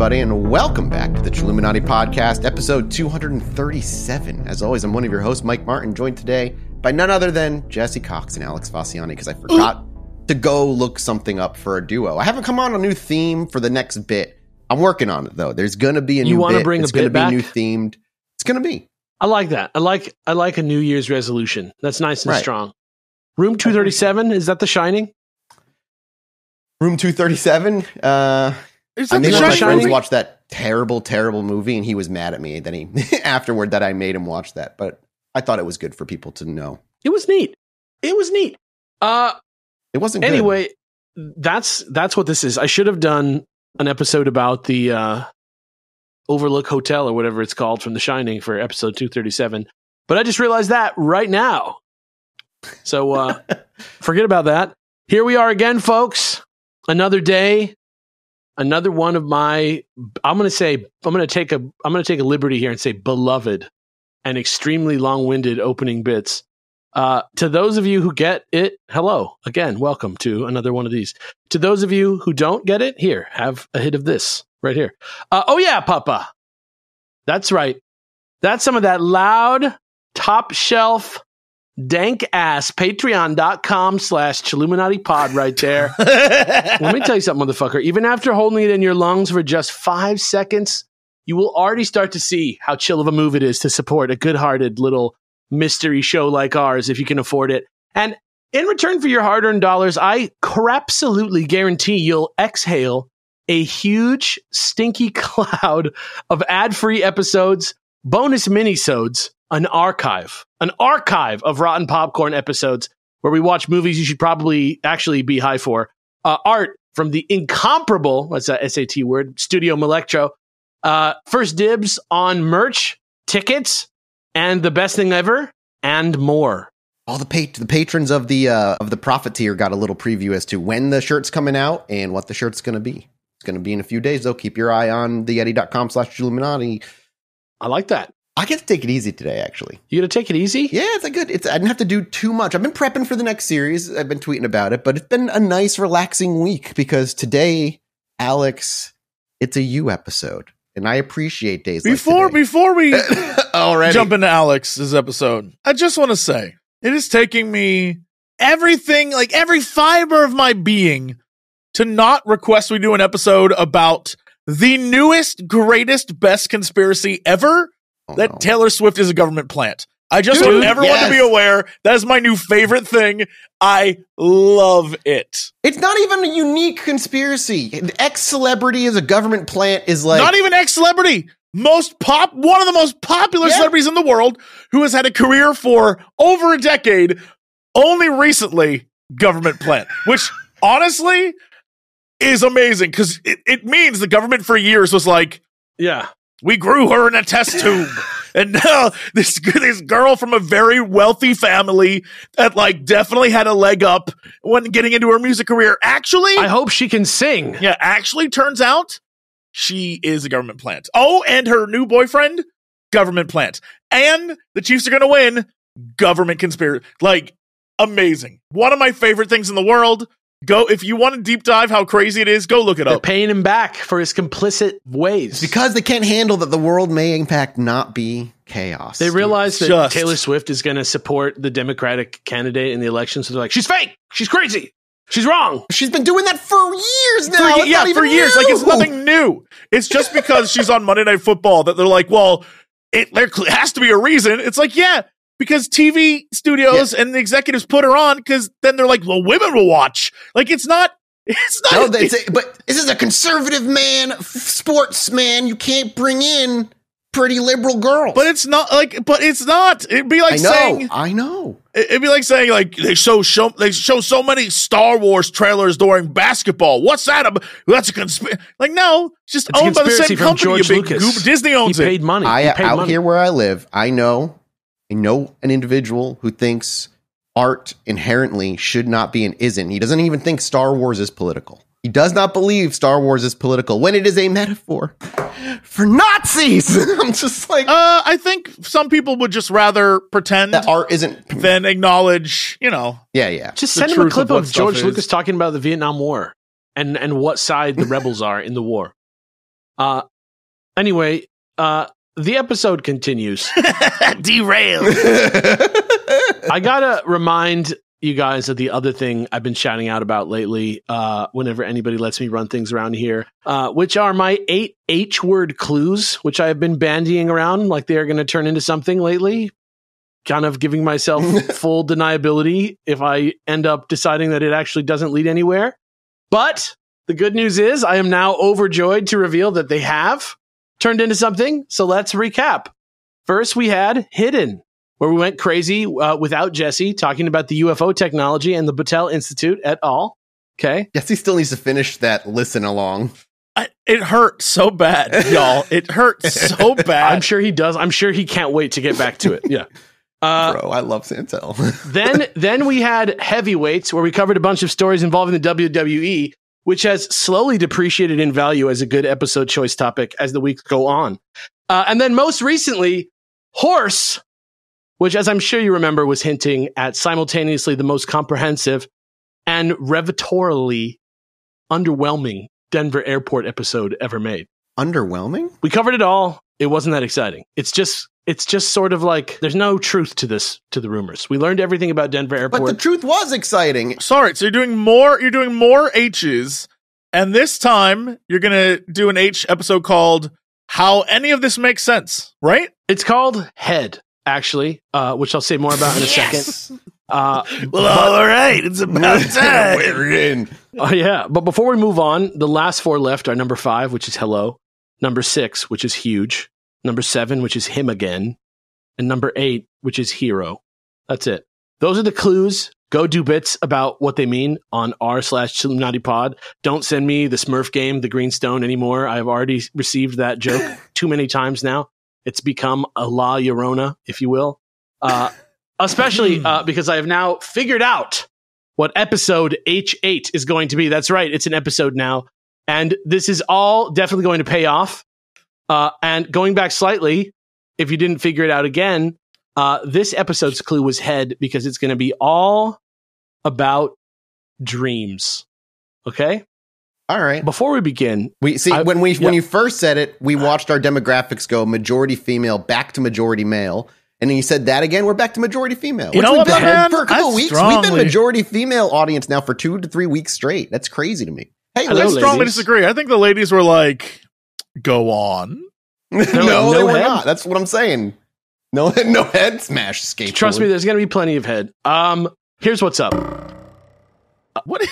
everybody, and welcome back to the Illuminati Podcast, episode 237. As always, I'm one of your hosts, Mike Martin, joined today by none other than Jesse Cox and Alex Fasciani, because I forgot to go look something up for a duo. I haven't come on a new theme for the next bit. I'm working on it though. There's gonna be a you new. You want to bring it's a bit back? new themed. It's gonna be. I like that. I like I like a New Year's resolution. That's nice and right. strong. Room 237 is that The Shining? Room 237? Uh, is that I made my friends watch that terrible, terrible movie, and he was mad at me Then he afterward that I made him watch that. But I thought it was good for people to know. It was neat. It was neat. Uh, it wasn't. Anyway, good. that's that's what this is. I should have done an episode about the uh, Overlook Hotel or whatever it's called from The Shining for episode two thirty seven. But I just realized that right now. So uh, forget about that. Here we are again, folks. Another day, another one of my i'm going to say i'm going to take a i'm going to take a liberty here and say beloved and extremely long-winded opening bits uh, to those of you who get it hello again welcome to another one of these to those of you who don't get it here have a hit of this right here uh, oh yeah papa that's right that's some of that loud top shelf dank ass patreon.com slash Chilluminati pod right there. Let me tell you something, motherfucker. Even after holding it in your lungs for just five seconds, you will already start to see how chill of a move it is to support a good hearted little mystery show like ours if you can afford it. And in return for your hard earned dollars, I absolutely guarantee you'll exhale a huge, stinky cloud of ad free episodes bonus minisodes, an archive, an archive of Rotten Popcorn episodes where we watch movies you should probably actually be high for. Uh, art from the incomparable, that's that SAT word, Studio Electro. Uh, first dibs on merch, tickets, and the best thing ever, and more. All the pat- the patrons of the uh, of the profiteer got a little preview as to when the shirt's coming out and what the shirt's going to be. It's going to be in a few days, though. Keep your eye on the Yeti.com slash Illuminati I like that. I get to take it easy today, actually. You gonna take it easy? Yeah, it's a good. It's I didn't have to do too much. I've been prepping for the next series. I've been tweeting about it, but it's been a nice, relaxing week because today, Alex, it's a you episode, and I appreciate days. Before like before we already jump into Alex's episode, I just want to say it is taking me everything, like every fiber of my being, to not request we do an episode about the newest, greatest, best conspiracy ever oh, that no. Taylor Swift is a government plant. I just Dude, want everyone yes. to be aware that is my new favorite thing. I love it. It's not even a unique conspiracy. Ex celebrity is a government plant is like not even ex celebrity. Most pop, one of the most popular yeah. celebrities in the world, who has had a career for over a decade, only recently government plant. Which honestly, is amazing because it, it means the government for years was like, yeah, we grew her in a test tube. and now this this girl from a very wealthy family that like definitely had a leg up when getting into her music career. Actually, I hope she can sing. Yeah, actually turns out she is a government plant. Oh, and her new boyfriend, government plant. And the Chiefs are going to win. Government conspiracy. Like amazing. One of my favorite things in the world. Go if you want to deep dive how crazy it is. Go look it They're up. Paying him back for his complicit ways because they can't handle that the world may in fact not be chaos. They realize that Just. Taylor Swift is going to support the Democratic candidate in the election, so they're like, "She's fake. She's crazy. She's wrong. She's been doing that for years now. For, yeah, for years. New. Like it's nothing new. It's just because she's on Monday Night Football that they're like, well, it there has to be a reason. It's like, yeah, because TV studios yeah. and the executives put her on because then they're like, well, women will watch. Like it's not. It's not. No, that's it. But this is a conservative man, sportsman. You can't bring in pretty liberal girls. But it's not like. But it's not. It'd be like I know, saying. I know. It'd be like saying like they show, show they show so many Star Wars trailers during basketball. What's that? About? That's a conspiracy. Like no, just it's owned by the same company. George Lucas. Goob- Disney owns he it. Paid money. I, he paid out money. here where I live, I know I know an individual who thinks art inherently should not be and isn't. He doesn't even think Star Wars is political. He does not believe Star Wars is political when it is a metaphor for Nazis. I'm just like, uh, I think some people would just rather pretend that art isn't than acknowledge. You know, yeah, yeah. Just send him a clip of, of George Lucas talking about the Vietnam War and and what side the rebels are in the war. Uh, anyway, uh, the episode continues. Derailed. I gotta remind you guys of the other thing I've been shouting out about lately. Uh, whenever anybody lets me run things around here, uh, which are my eight H word clues, which I have been bandying around like they are going to turn into something lately. Kind of giving myself full deniability if I end up deciding that it actually doesn't lead anywhere. But the good news is I am now overjoyed to reveal that they have turned into something. So let's recap. First, we had Hidden, where we went crazy uh, without Jesse talking about the UFO technology and the Battelle Institute at all. Okay. Jesse still needs to finish that listen along. it hurts so bad, y'all. It hurts so bad. I'm sure he does. I'm sure he can't wait to get back to it. Yeah. Uh, Bro, I love Santel. then, then we had heavyweights where we covered a bunch of stories involving the WWE which has slowly depreciated in value as a good episode choice topic as the weeks go on. Uh, and then most recently, Horse, which, as I'm sure you remember, was hinting at simultaneously the most comprehensive and revelatorily underwhelming Denver airport episode ever made. Underwhelming? We covered it all. It wasn't that exciting. It's just it's just sort of like there's no truth to this to the rumors. We learned everything about Denver Airport. But the truth was exciting. Sorry, so you're doing more you're doing more H's and this time you're going to do an H episode called How Any of This Makes Sense, right? It's called Head actually, uh, which I'll say more about in a yes! second. Uh, well, but, all right, it's about time. We're in. Oh, yeah. But before we move on, the last four left are number five, which is hello, number six, which is huge, number seven, which is him again, and number eight, which is hero. That's it. Those are the clues. Go do bits about what they mean on r slash Illuminati pod. Don't send me the Smurf game, the Greenstone anymore. I've already received that joke too many times now. It's become a La Llorona, if you will. Uh, especially hmm. uh, because I have now figured out what episode H8 is going to be. That's right. It's an episode now. And this is all definitely going to pay off uh, and going back slightly, if you didn't figure it out again, uh, this episode's clue was head because it's going to be all about dreams. Okay. All right. Before we begin, we see I, when we yeah. when you first said it, we watched our demographics go majority female back to majority male. And then you said that again. We're back to majority female. You know what, been, man? For a couple I weeks, strongly, we've been majority female audience now for two to three weeks straight. That's crazy to me. Hey, Hello, I strongly ladies. disagree. I think the ladies were like, go on. no, no, they were not. That's what I'm saying. No, no head smash skate. Trust me, there's gonna be plenty of head. Um, here's what's up. Uh, what?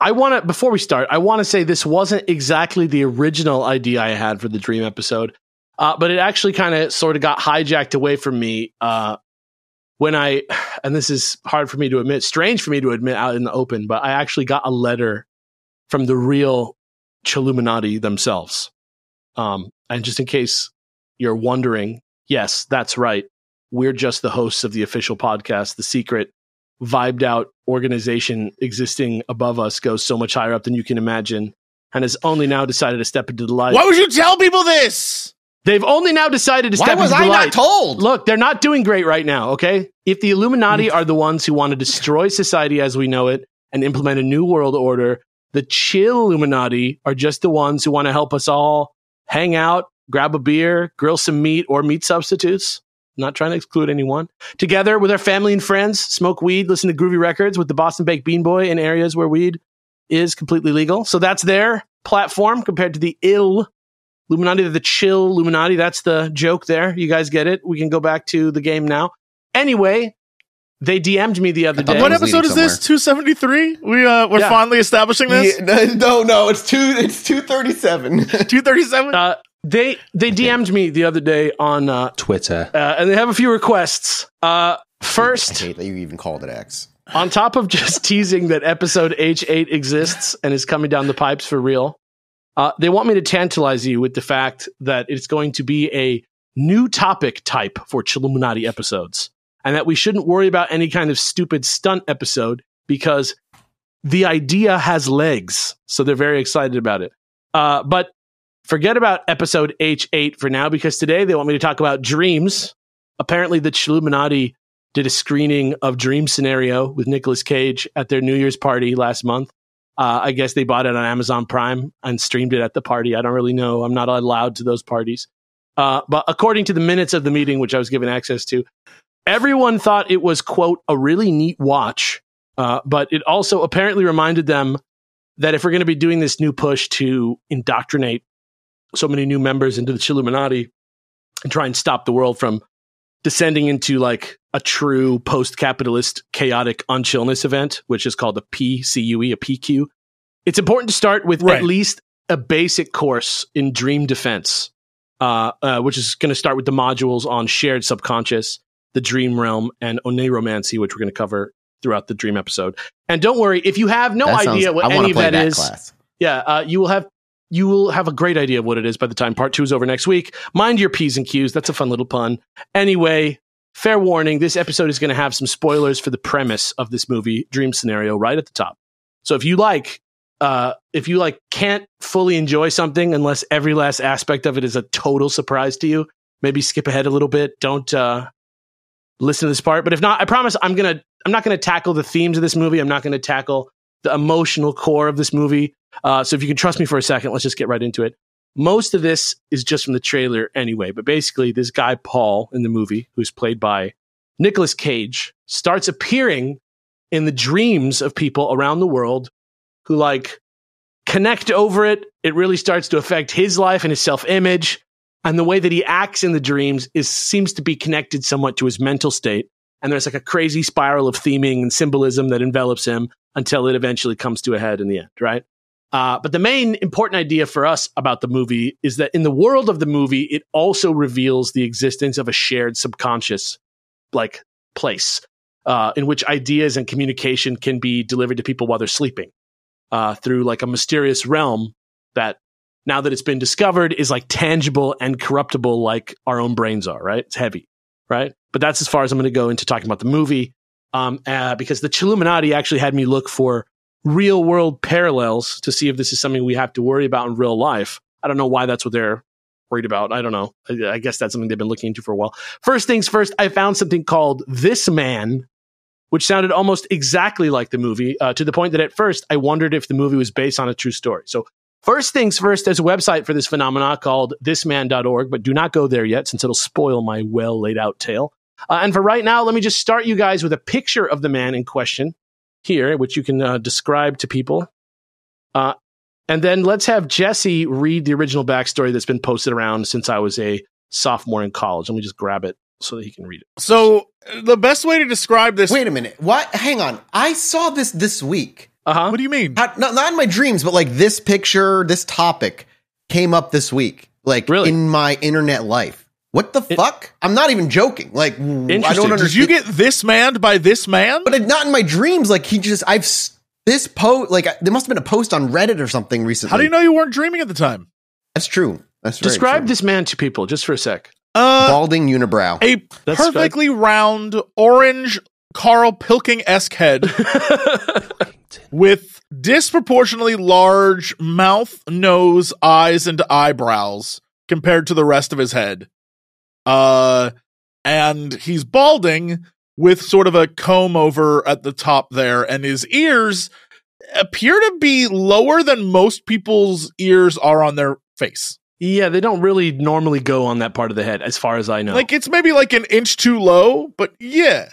I want to before we start. I want to say this wasn't exactly the original idea I had for the dream episode, uh, but it actually kind of sort of got hijacked away from me uh, when I, and this is hard for me to admit, strange for me to admit out in the open, but I actually got a letter from the real Chaluminati themselves. Um, and just in case you're wondering, yes, that's right. We're just the hosts of the official podcast, The Secret, vibed out organization existing above us goes so much higher up than you can imagine and has only now decided to step into the light. Why would you tell people this? They've only now decided to step into the light. Why was I not told? Look, they're not doing great right now, okay? If the Illuminati mm. are the ones who want to destroy society as we know it and implement a new world order the chill Illuminati are just the ones who want to help us all hang out, grab a beer, grill some meat or meat substitutes. not trying to exclude anyone. Together with our family and friends, smoke weed, listen to groovy records with the Boston Baked Bean Boy in areas where weed is completely legal. So that's their platform compared to the ill Illuminati, the chill Illuminati. That's the joke there. You guys get it. We can go back to the game now. Anyway, they DM'd me the other day. What episode is this? Two seventy three. We uh, we're yeah. establishing this. Yeah, no, no, it's two. It's two thirty seven. Two thirty seven. Uh, they they DM'd me the other day on uh, Twitter, uh, and they have a few requests. Uh, first, I hate that you even called it X. On top of just teasing that episode H eight exists and is coming down the pipes for real, uh, they want me to tantalize you with the fact that it's going to be a new topic type for Chilluminati episodes and that we shouldn't worry about any kind of stupid stunt episode because the idea has legs. So they're very excited about it. Uh, but forget about episode H8 for now because today they want me to talk about dreams. Apparently, the Chilluminati did a screening of Dream Scenario with Nicolas Cage at their New Year's party last month. Uh, I guess they bought it on Amazon Prime and streamed it at the party. I don't really know. I'm not allowed to those parties. Uh, but according to the minutes of the meeting, which I was given access to, Everyone thought it was, quote, a really neat watch, uh, but it also apparently reminded them that if we're going to be doing this new push to indoctrinate so many new members into the Chilluminati and try and stop the world from descending into like a true post-capitalist chaotic unchillness event, which is called a PCUE, a PQ. It's important to start with right. at least a basic course in dream defense, uh, uh, which is going to start with the modules on shared subconscious the dream realm and oneromancy, which we're going to cover throughout the dream episode. And don't worry, if you have no that idea sounds, what any of that, that is, class. yeah, uh, you will have you will have a great idea of what it is by the time part two is over next week. Mind your p's and q's. That's a fun little pun. Anyway, fair warning: this episode is going to have some spoilers for the premise of this movie, dream scenario, right at the top. So if you like. Uh, if you like can't fully enjoy something unless every last aspect of it is a total surprise to you maybe skip ahead a little bit don't uh, listen to this part. But if not, I promise I'm gonna I'm not gonna tackle the themes of this movie. I'm not gonna tackle the emotional core of this movie. Uh, so if you can trust me for a second, let's just get right into it. Most of this is just from the trailer anyway, but basically, this guy Paul in the movie, who's played by Nicolas Cage, starts appearing in the dreams of people around the world who like connect over it. It really starts to affect his life and his self image and the way that he acts in the dreams is seems to be connected somewhat to his mental state and there's like a crazy spiral of theming and symbolism that envelops him until it eventually comes to a head in the end right uh, but the main important idea for us about the movie is that in the world of the movie it also reveals the existence of a shared subconscious like place uh, in which ideas and communication can be delivered to people while they're sleeping uh, through like a mysterious realm that now that it's been discovered is like tangible and corruptible like our own brains are, right? It's heavy, right? But that's as far as I'm going to go into talking about the movie um, uh, because the Chilluminati actually had me look for real world parallels to see if this is something we have to worry about in real life. I don't know why that's what they're worried about. I don't know. I, I guess that's something they've been looking into for a while. First things first, I found something called This Man, which sounded almost exactly like the movie uh, to the point that at first I wondered if the movie was based on a true story. So First things first, there's a website for this phenomena called thisman.org, but do not go there yet since it'll spoil my well laid out tale. Uh, and for right now, let me just start you guys with a picture of the man in question here, which you can uh, describe to people. Uh, and then let's have Jesse read the original backstory that's been posted around since I was a sophomore in college. Let me just grab it so that he can read it. So, the best way to describe this. Wait a minute. What? Hang on. I saw this this week. Uh-huh. What do you mean? How, not, not in my dreams, but like this picture, this topic came up this week, like really? in my internet life. What the it, fuck? I'm not even joking. Like, I don't understand. Did you get this manned by this man? But it, not in my dreams. Like, he just, I've, this post, like, there must have been a post on Reddit or something recently. How do you know you weren't dreaming at the time? That's true. That's Describe true. this man to people just for a sec. Uh, Balding unibrow. A That's perfectly round, orange Carl Pilking esque head with disproportionately large mouth, nose, eyes, and eyebrows compared to the rest of his head. Uh, and he's balding with sort of a comb over at the top there, and his ears appear to be lower than most people's ears are on their face. Yeah, they don't really normally go on that part of the head, as far as I know. Like it's maybe like an inch too low, but yeah,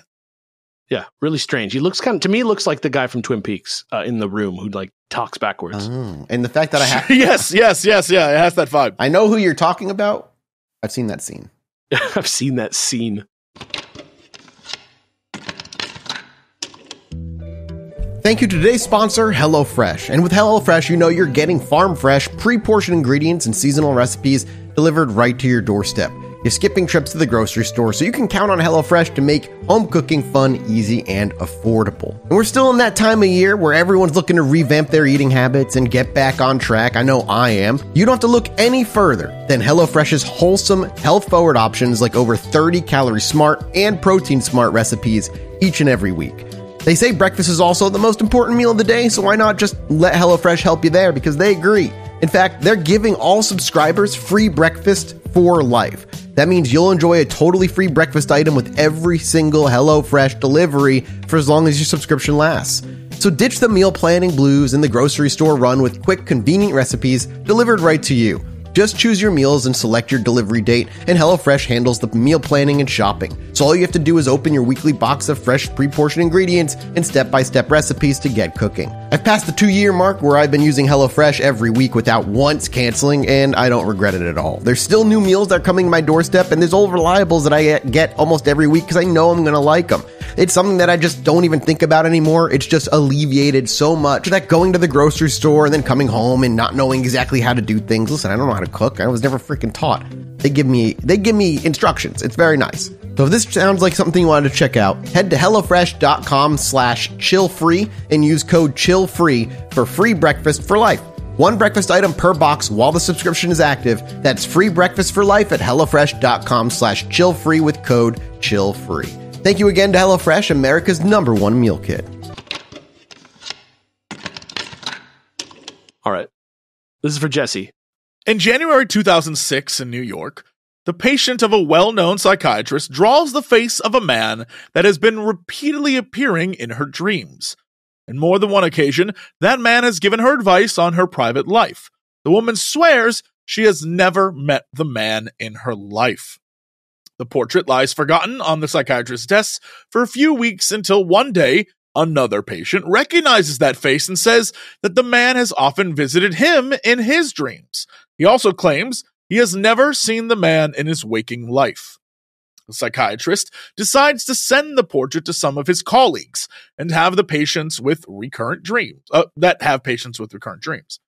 yeah, really strange. He looks kind of to me looks like the guy from Twin Peaks uh, in the room who like talks backwards. Oh, and the fact that I have yes, yes, yes, yeah, it has that vibe. I know who you're talking about. I've seen that scene. I've seen that scene. Thank you to today's sponsor, HelloFresh. And with HelloFresh, you know you're getting farm fresh, pre portioned ingredients and seasonal recipes delivered right to your doorstep. You're skipping trips to the grocery store, so you can count on HelloFresh to make home cooking fun, easy, and affordable. And we're still in that time of year where everyone's looking to revamp their eating habits and get back on track. I know I am. You don't have to look any further than HelloFresh's wholesome, health forward options like over 30 calorie smart and protein smart recipes each and every week. They say breakfast is also the most important meal of the day, so why not just let HelloFresh help you there because they agree. In fact, they're giving all subscribers free breakfast for life. That means you'll enjoy a totally free breakfast item with every single HelloFresh delivery for as long as your subscription lasts. So ditch the meal planning blues and the grocery store run with quick, convenient recipes delivered right to you. Just choose your meals and select your delivery date, and HelloFresh handles the meal planning and shopping. So all you have to do is open your weekly box of fresh, pre portioned ingredients and step by step recipes to get cooking. I've passed the two year mark where I've been using HelloFresh every week without once canceling, and I don't regret it at all. There's still new meals that are coming to my doorstep, and there's old reliables that I get almost every week because I know I'm going to like them. It's something that I just don't even think about anymore. It's just alleviated so much that going to the grocery store and then coming home and not knowing exactly how to do things. Listen, I don't know how to cook. I was never freaking taught. They give me they give me instructions. It's very nice. So if this sounds like something you wanted to check out, head to HelloFresh.com slash chill free and use code chill free for free breakfast for life. One breakfast item per box while the subscription is active. That's free breakfast for life at HelloFresh.com slash chill free with code chill free. Thank you again to HelloFresh, America's number one meal kit. All right. This is for Jesse. In January 2006 in New York, the patient of a well known psychiatrist draws the face of a man that has been repeatedly appearing in her dreams. In more than one occasion, that man has given her advice on her private life. The woman swears she has never met the man in her life. The portrait lies forgotten on the psychiatrist's desk for a few weeks until one day another patient recognizes that face and says that the man has often visited him in his dreams. He also claims he has never seen the man in his waking life. The psychiatrist decides to send the portrait to some of his colleagues and have the patients with recurrent dreams uh, that have patients with recurrent dreams.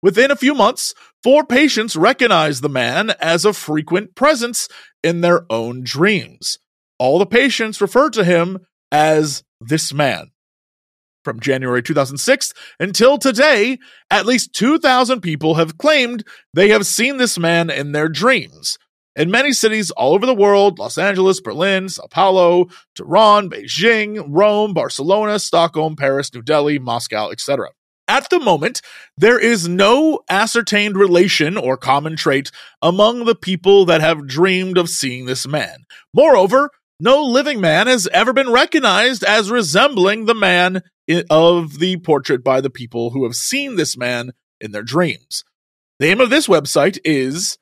Within a few months, four patients recognize the man as a frequent presence in their own dreams. All the patients refer to him as this man. From January 2006 until today, at least 2,000 people have claimed they have seen this man in their dreams. In many cities all over the world Los Angeles, Berlin, Sao Paulo, Tehran, Beijing, Rome, Barcelona, Stockholm, Paris, New Delhi, Moscow, etc. At the moment, there is no ascertained relation or common trait among the people that have dreamed of seeing this man. Moreover, no living man has ever been recognized as resembling the man of the portrait by the people who have seen this man in their dreams. The name of this website is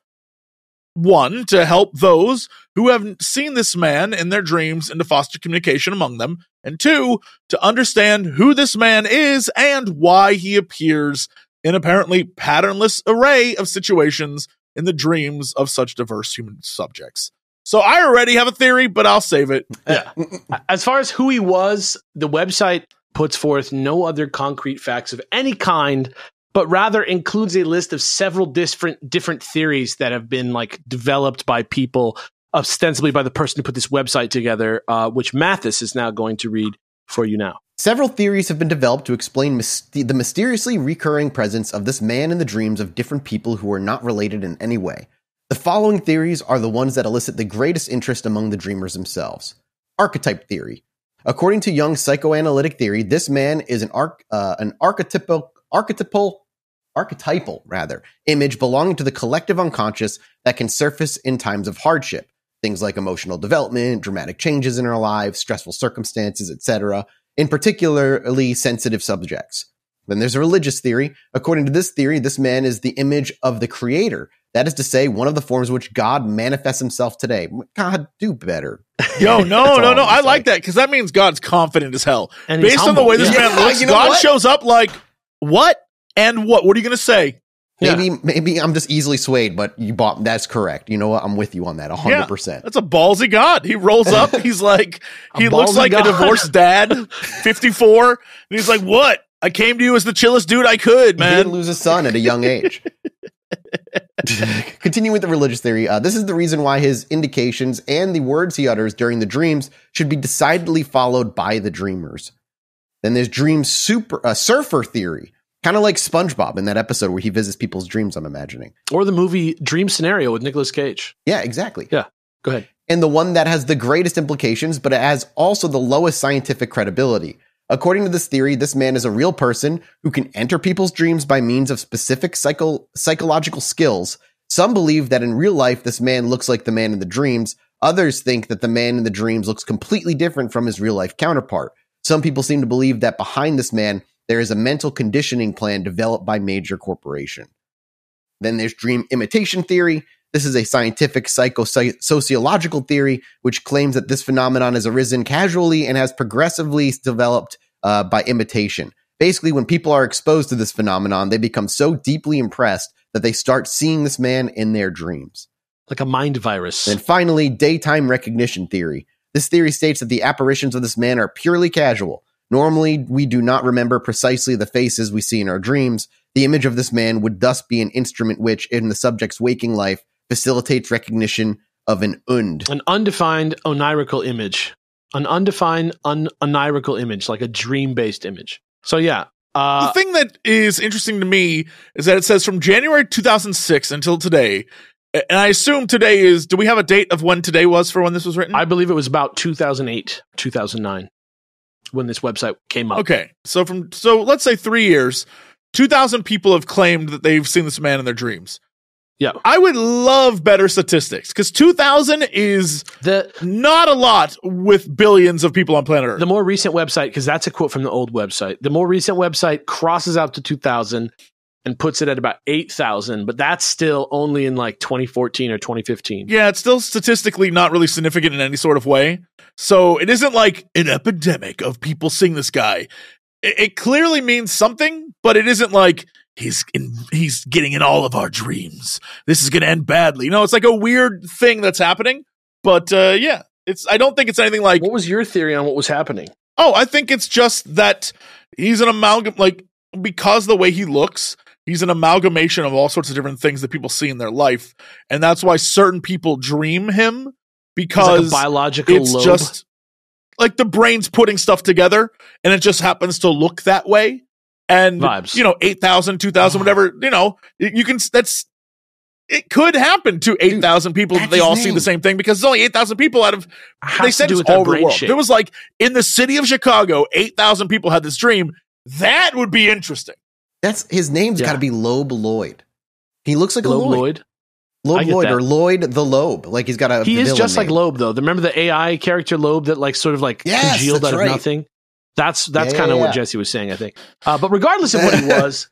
one to help those who have seen this man in their dreams and to foster communication among them, and two to understand who this man is and why he appears in apparently patternless array of situations in the dreams of such diverse human subjects. So I already have a theory, but I'll save it. Uh, yeah. as far as who he was, the website puts forth no other concrete facts of any kind but rather includes a list of several different different theories that have been like developed by people ostensibly by the person who put this website together, uh, which Mathis is now going to read for you now. Several theories have been developed to explain mis- the mysteriously recurring presence of this man in the dreams of different people who are not related in any way. The following theories are the ones that elicit the greatest interest among the dreamers themselves. Archetype theory. According to young's psychoanalytic theory, this man is an, arch- uh, an archetypal, archetypal archetypal rather image belonging to the collective unconscious that can surface in times of hardship things like emotional development dramatic changes in our lives stressful circumstances etc in particularly sensitive subjects then there's a religious theory according to this theory this man is the image of the creator that is to say one of the forms which god manifests himself today god do better Yo, no, no, no. I like, that because that means God's confident as hell. And Based on the way this yeah. man looks, you know God what? shows up like, what? And what? What are you going to say? Maybe yeah. maybe I'm just easily swayed, but you bought that's correct. You know what? I'm with you on that 100%. that's a ballsy god. He rolls up. He's like he looks like god. a divorced dad, 54, and he's like, "What? I came to you as the chillest dude I could, man." He did lose a son at a young age. Continuing with the religious theory, uh, this is the reason why his indications and the words he utters during the dreams should be decidedly followed by the dreamers. Then there's dream super uh, surfer theory Kind of like SpongeBob in that episode where he visits people's dreams, I'm imagining. Or the movie Dream Scenario with Nicolas Cage. Yeah, exactly. Yeah. Go ahead. And the one that has the greatest implications, but it has also the lowest scientific credibility. According to this theory, this man is a real person who can enter people's dreams by means of specific psycho- psychological skills. Some believe that in real life, this man looks like the man in the dreams. Others think that the man in the dreams looks completely different from his real life counterpart. Some people seem to believe that behind this man there is a mental conditioning plan developed by major corporation. Then there's dream imitation theory. This is a scientific psychosociological theory which claims that this phenomenon has arisen casually and has progressively developed uh, by imitation. Basically, when people are exposed to this phenomenon, they become so deeply impressed that they start seeing this man in their dreams. Like a mind virus. And finally, daytime recognition theory. This theory states that the apparitions of this man are purely casual. Normally, we do not remember precisely the faces we see in our dreams. The image of this man would thus be an instrument which, in the subject's waking life, facilitates recognition of an und. An undefined onirical image. An undefined un- onirical image, like a dream based image. So, yeah. Uh, the thing that is interesting to me is that it says from January 2006 until today, and I assume today is. Do we have a date of when today was for when this was written? I believe it was about 2008, 2009 when this website came up. Okay. So from so let's say 3 years, 2000 people have claimed that they've seen this man in their dreams. Yeah. I would love better statistics cuz 2000 is the not a lot with billions of people on planet Earth. The more recent website cuz that's a quote from the old website. The more recent website crosses out to 2000 and puts it at about 8,000, but that's still only in like 2014 or 2015. Yeah, it's still statistically not really significant in any sort of way. So it isn't like an epidemic of people seeing this guy. It, it clearly means something, but it isn't like he's in, he's getting in all of our dreams. This is going to end badly. You know, it's like a weird thing that's happening, but uh, yeah, it's I don't think it's anything like What was your theory on what was happening? Oh, I think it's just that he's an amalgam like because the way he looks, He's an amalgamation of all sorts of different things that people see in their life, and that's why certain people dream him because like biological it's lobe. just like the brain's putting stuff together, and it just happens to look that way. And Vibes. you know, 8,000, 2,000, whatever, you know, you can that's it could happen to 8,000 people that they all name. see the same thing because it's only 8,000 people out of, they said it's all the world. Shape. It was like in the city of Chicago, 8,000 people had this dream. That would be interesting. That's his name's yeah. got to be Loeb Lloyd. He looks like Loeb a Lloyd. Lloyd. Loeb Lloyd that. or Lloyd the Loeb. Like he's got a. He is just name. like Loeb though. Remember the AI character Loeb that like sort of like yes, congealed out right. of nothing. That's that's yeah, kind of yeah, yeah. what Jesse was saying, I think. Uh, but regardless of what he was,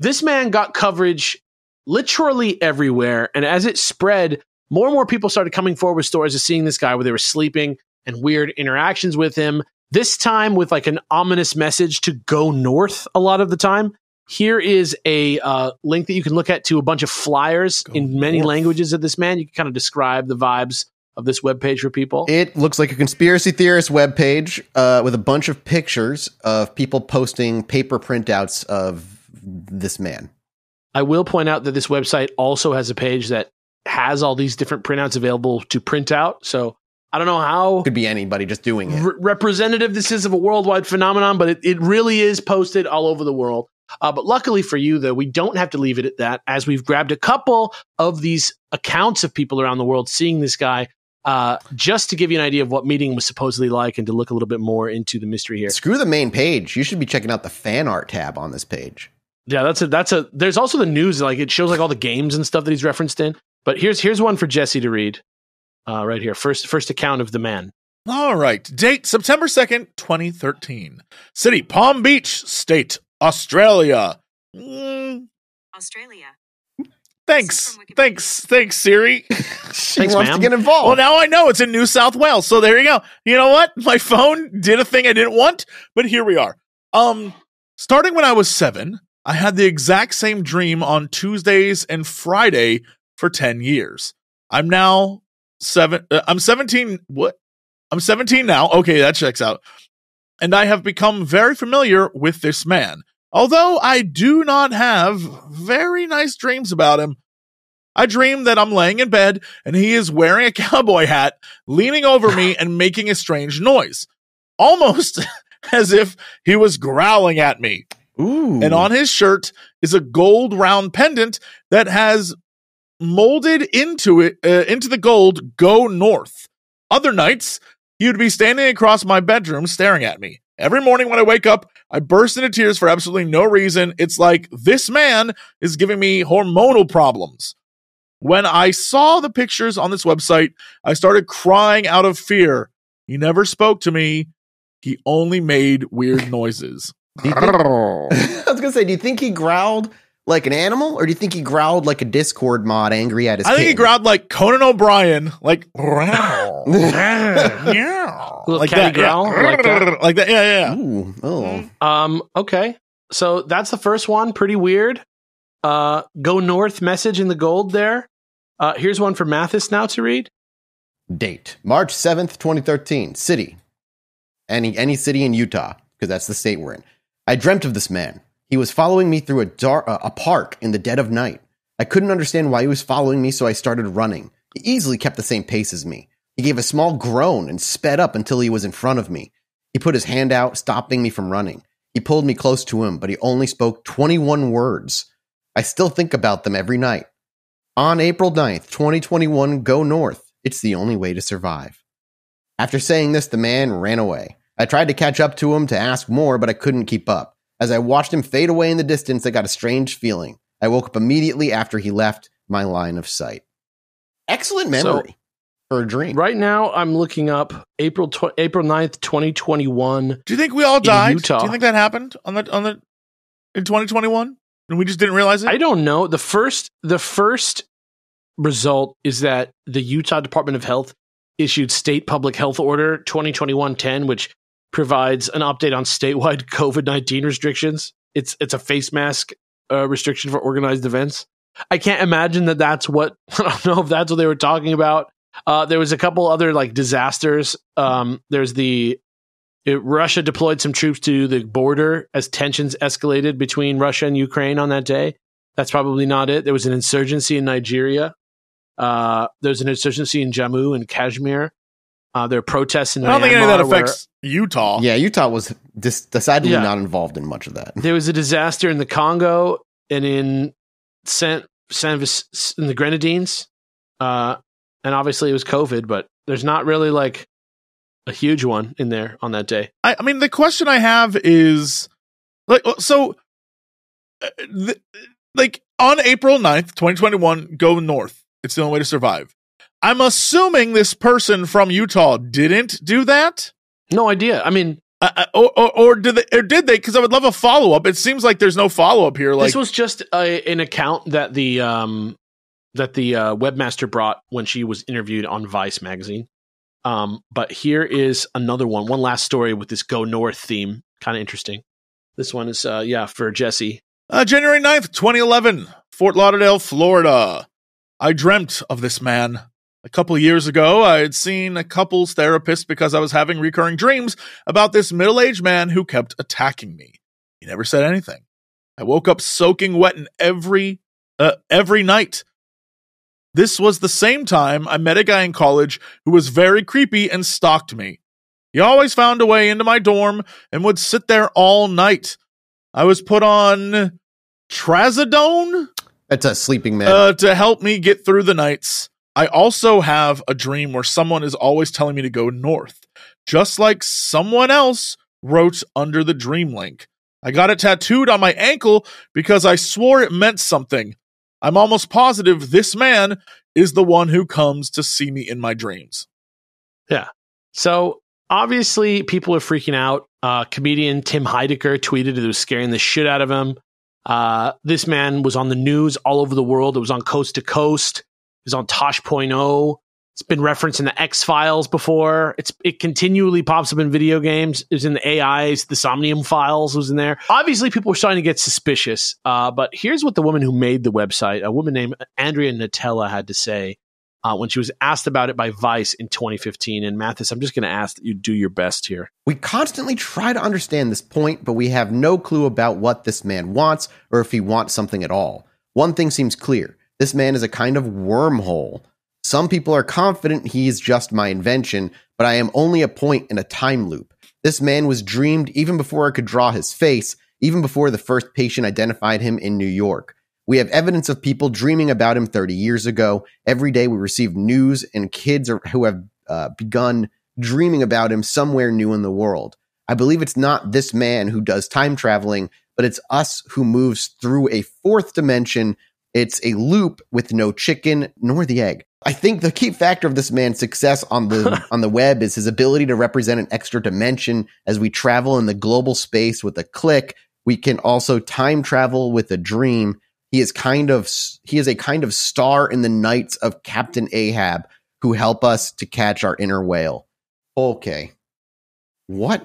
this man got coverage literally everywhere, and as it spread, more and more people started coming forward with stories of seeing this guy where they were sleeping and weird interactions with him. This time with like an ominous message to go north a lot of the time. Here is a uh, link that you can look at to a bunch of flyers Go in many languages of this man. You can kind of describe the vibes of this webpage for people. It looks like a conspiracy theorist webpage uh, with a bunch of pictures of people posting paper printouts of this man. I will point out that this website also has a page that has all these different printouts available to print out. So I don't know how could be anybody just doing it. representative this is of a worldwide phenomenon, but it, it really is posted all over the world. Uh, but luckily for you, though, we don't have to leave it at that, as we've grabbed a couple of these accounts of people around the world seeing this guy. Uh, just to give you an idea of what meeting was supposedly like and to look a little bit more into the mystery here. Screw the main page. You should be checking out the fan art tab on this page. Yeah, that's a that's a there's also the news, like it shows like all the games and stuff that he's referenced in. But here's here's one for Jesse to read. Uh, right here. First first account of the man. All right. Date September 2nd, 2013. City Palm Beach, state Australia. Australia. Thanks. Thanks. Thanks, Siri. she Thanks, wants ma'am. to get involved. Well, now I know it's in New South Wales. So there you go. You know what? My phone did a thing I didn't want, but here we are. Um, starting when I was seven, I had the exact same dream on Tuesdays and Friday for 10 years. I'm now seven. Uh, I'm 17. What? I'm 17 now. Okay, that checks out. And I have become very familiar with this man. Although I do not have very nice dreams about him, I dream that I'm laying in bed and he is wearing a cowboy hat, leaning over me and making a strange noise, almost as if he was growling at me. Ooh. And on his shirt is a gold round pendant that has molded into it uh, into the gold go north. Other nights, he would be standing across my bedroom staring at me. Every morning when I wake up, I burst into tears for absolutely no reason. It's like this man is giving me hormonal problems. When I saw the pictures on this website, I started crying out of fear. He never spoke to me. He only made weird noises. think- I was gonna say, do you think he growled like an animal, or do you think he growled like a Discord mod angry at his? I think he growled like Conan O'Brien, like yeah little like catty that, growl, yeah. like that. Like that. Yeah, yeah. Ooh, oh. Um. Okay. So that's the first one. Pretty weird. Uh, go north message in the gold there. Uh, here's one for Mathis now to read. Date March seventh, twenty thirteen. City, any any city in Utah because that's the state we're in. I dreamt of this man. He was following me through a dark uh, a park in the dead of night. I couldn't understand why he was following me, so I started running. He easily kept the same pace as me. He gave a small groan and sped up until he was in front of me. He put his hand out, stopping me from running. He pulled me close to him, but he only spoke 21 words. I still think about them every night. On April 9th, 2021, go north. It's the only way to survive. After saying this, the man ran away. I tried to catch up to him to ask more, but I couldn't keep up. As I watched him fade away in the distance, I got a strange feeling. I woke up immediately after he left my line of sight. Excellent memory. So, for a dream. Right now, I'm looking up April tw- April 9th, 2021. Do you think we all died? Utah. Do you think that happened on the on the in 2021 and we just didn't realize it? I don't know. The first the first result is that the Utah Department of Health issued state public health order 2021-10 which provides an update on statewide COVID-19 restrictions. It's it's a face mask uh, restriction for organized events. I can't imagine that that's what I don't know if that's what they were talking about uh, there was a couple other like disasters. Um, there's the it, Russia deployed some troops to the border as tensions escalated between Russia and Ukraine on that day. That's probably not it. There was an insurgency in Nigeria. Uh, there's an insurgency in Jammu and Kashmir. Uh, there are protests in. I don't Myanmar think any of that affects where, Utah. Yeah, Utah was dis- decidedly yeah. not involved in much of that. There was a disaster in the Congo and in Saint, Saint in the Grenadines. Uh, and obviously it was COVID, but there's not really like a huge one in there on that day. I, I mean, the question I have is like, so, uh, th- like, on April 9th, 2021, go north. It's the only way to survive. I'm assuming this person from Utah didn't do that. No idea. I mean, uh, uh or, or, or, did they, or did they? Because I would love a follow up. It seems like there's no follow up here. Like this was just a, an account that the um that the uh, webmaster brought when she was interviewed on Vice magazine. Um, but here is another one, one last story with this Go North theme. Kind of interesting. This one is, uh, yeah, for Jesse. Uh, January 9th, 2011, Fort Lauderdale, Florida. I dreamt of this man. A couple years ago, I had seen a couples therapist because I was having recurring dreams about this middle aged man who kept attacking me. He never said anything. I woke up soaking wet and every, uh, every night. This was the same time I met a guy in college who was very creepy and stalked me. He always found a way into my dorm and would sit there all night. I was put on trazodone. That's a sleeping man. Uh, to help me get through the nights. I also have a dream where someone is always telling me to go north, just like someone else wrote under the dream link. I got it tattooed on my ankle because I swore it meant something. I'm almost positive this man is the one who comes to see me in my dreams. Yeah. So obviously, people are freaking out. Uh, comedian Tim Heidecker tweeted it was scaring the shit out of him. Uh, this man was on the news all over the world. It was on coast to coast. It was on Tosh.0. It's been referenced in the X Files before. It's it continually pops up in video games. It was in the AI's, the Somnium Files was in there. Obviously, people were starting to get suspicious. Uh, but here's what the woman who made the website, a woman named Andrea Nutella, had to say uh, when she was asked about it by Vice in 2015. And Mathis, I'm just going to ask that you do your best here. We constantly try to understand this point, but we have no clue about what this man wants or if he wants something at all. One thing seems clear: this man is a kind of wormhole. Some people are confident he is just my invention, but I am only a point in a time loop. This man was dreamed even before I could draw his face, even before the first patient identified him in New York. We have evidence of people dreaming about him 30 years ago. Every day we receive news and kids are, who have uh, begun dreaming about him somewhere new in the world. I believe it's not this man who does time traveling, but it's us who moves through a fourth dimension. It's a loop with no chicken nor the egg. I think the key factor of this man's success on the on the web is his ability to represent an extra dimension as we travel in the global space with a click. We can also time travel with a dream. He is kind of he is a kind of star in the nights of Captain Ahab who help us to catch our inner whale. Okay. What?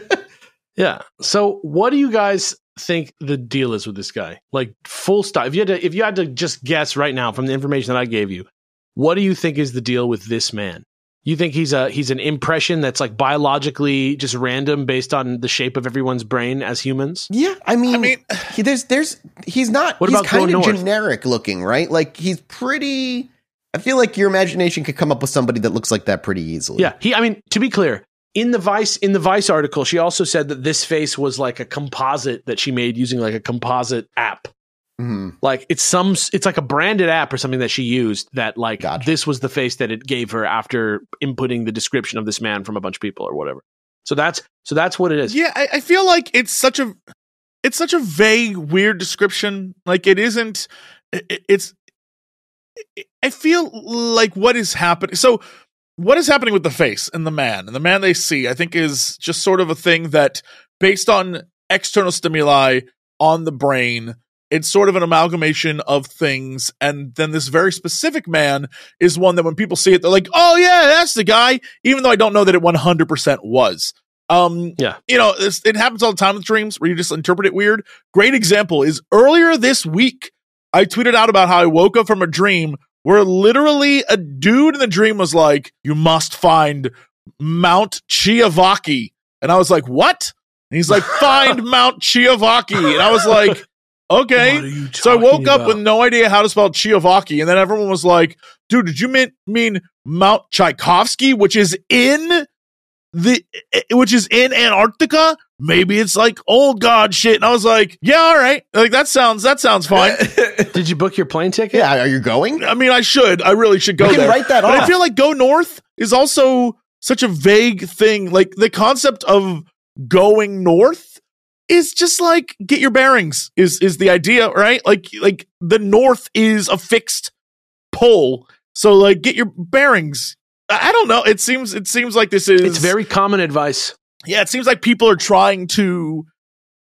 yeah. So what do you guys think the deal is with this guy? Like full stop. If you had to if you had to just guess right now from the information that I gave you, what do you think is the deal with this man? You think he's a he's an impression that's like biologically just random based on the shape of everyone's brain as humans? Yeah, I mean, I mean he, there's there's he's not what he's about kind of generic looking, right? Like he's pretty I feel like your imagination could come up with somebody that looks like that pretty easily. Yeah, he I mean, to be clear, in the Vice in the Vice article, she also said that this face was like a composite that she made using like a composite app. Mm-hmm. Like it's some, it's like a branded app or something that she used that like gotcha. this was the face that it gave her after inputting the description of this man from a bunch of people or whatever. So that's so that's what it is. Yeah, I, I feel like it's such a it's such a vague, weird description. Like it isn't. It, it's. It, I feel like what is happening. So what is happening with the face and the man and the man they see? I think is just sort of a thing that based on external stimuli on the brain it's sort of an amalgamation of things. And then this very specific man is one that when people see it, they're like, oh, yeah, that's the guy, even though I don't know that it 100% was. Um, yeah. You know, it happens all the time with dreams where you just interpret it weird. Great example is earlier this week, I tweeted out about how I woke up from a dream where literally a dude in the dream was like, you must find Mount Chiavaki. And I was like, what? And he's like, find Mount Chiavaki. And I was like, okay. So I woke about? up with no idea how to spell Chiavaki, and then everyone was like, "Dude, did you mean mean Mount Tchaikovsky, which is in the eh, which is in Antarctica? Maybe it's like old god shit." And I was like, "Yeah, all right. Like that sounds that sounds fine." did you book your plane ticket? Yeah, are you going? I mean, I should. I really should go. can there. write that. But off. I feel like go north is also such a vague thing. Like the concept of going north is just like get your bearings is is the idea, right? Like like the north is a fixed pole. So like get your bearings. I don't know. It seems it seems like this is It's very common advice. Yeah, it seems like people are trying to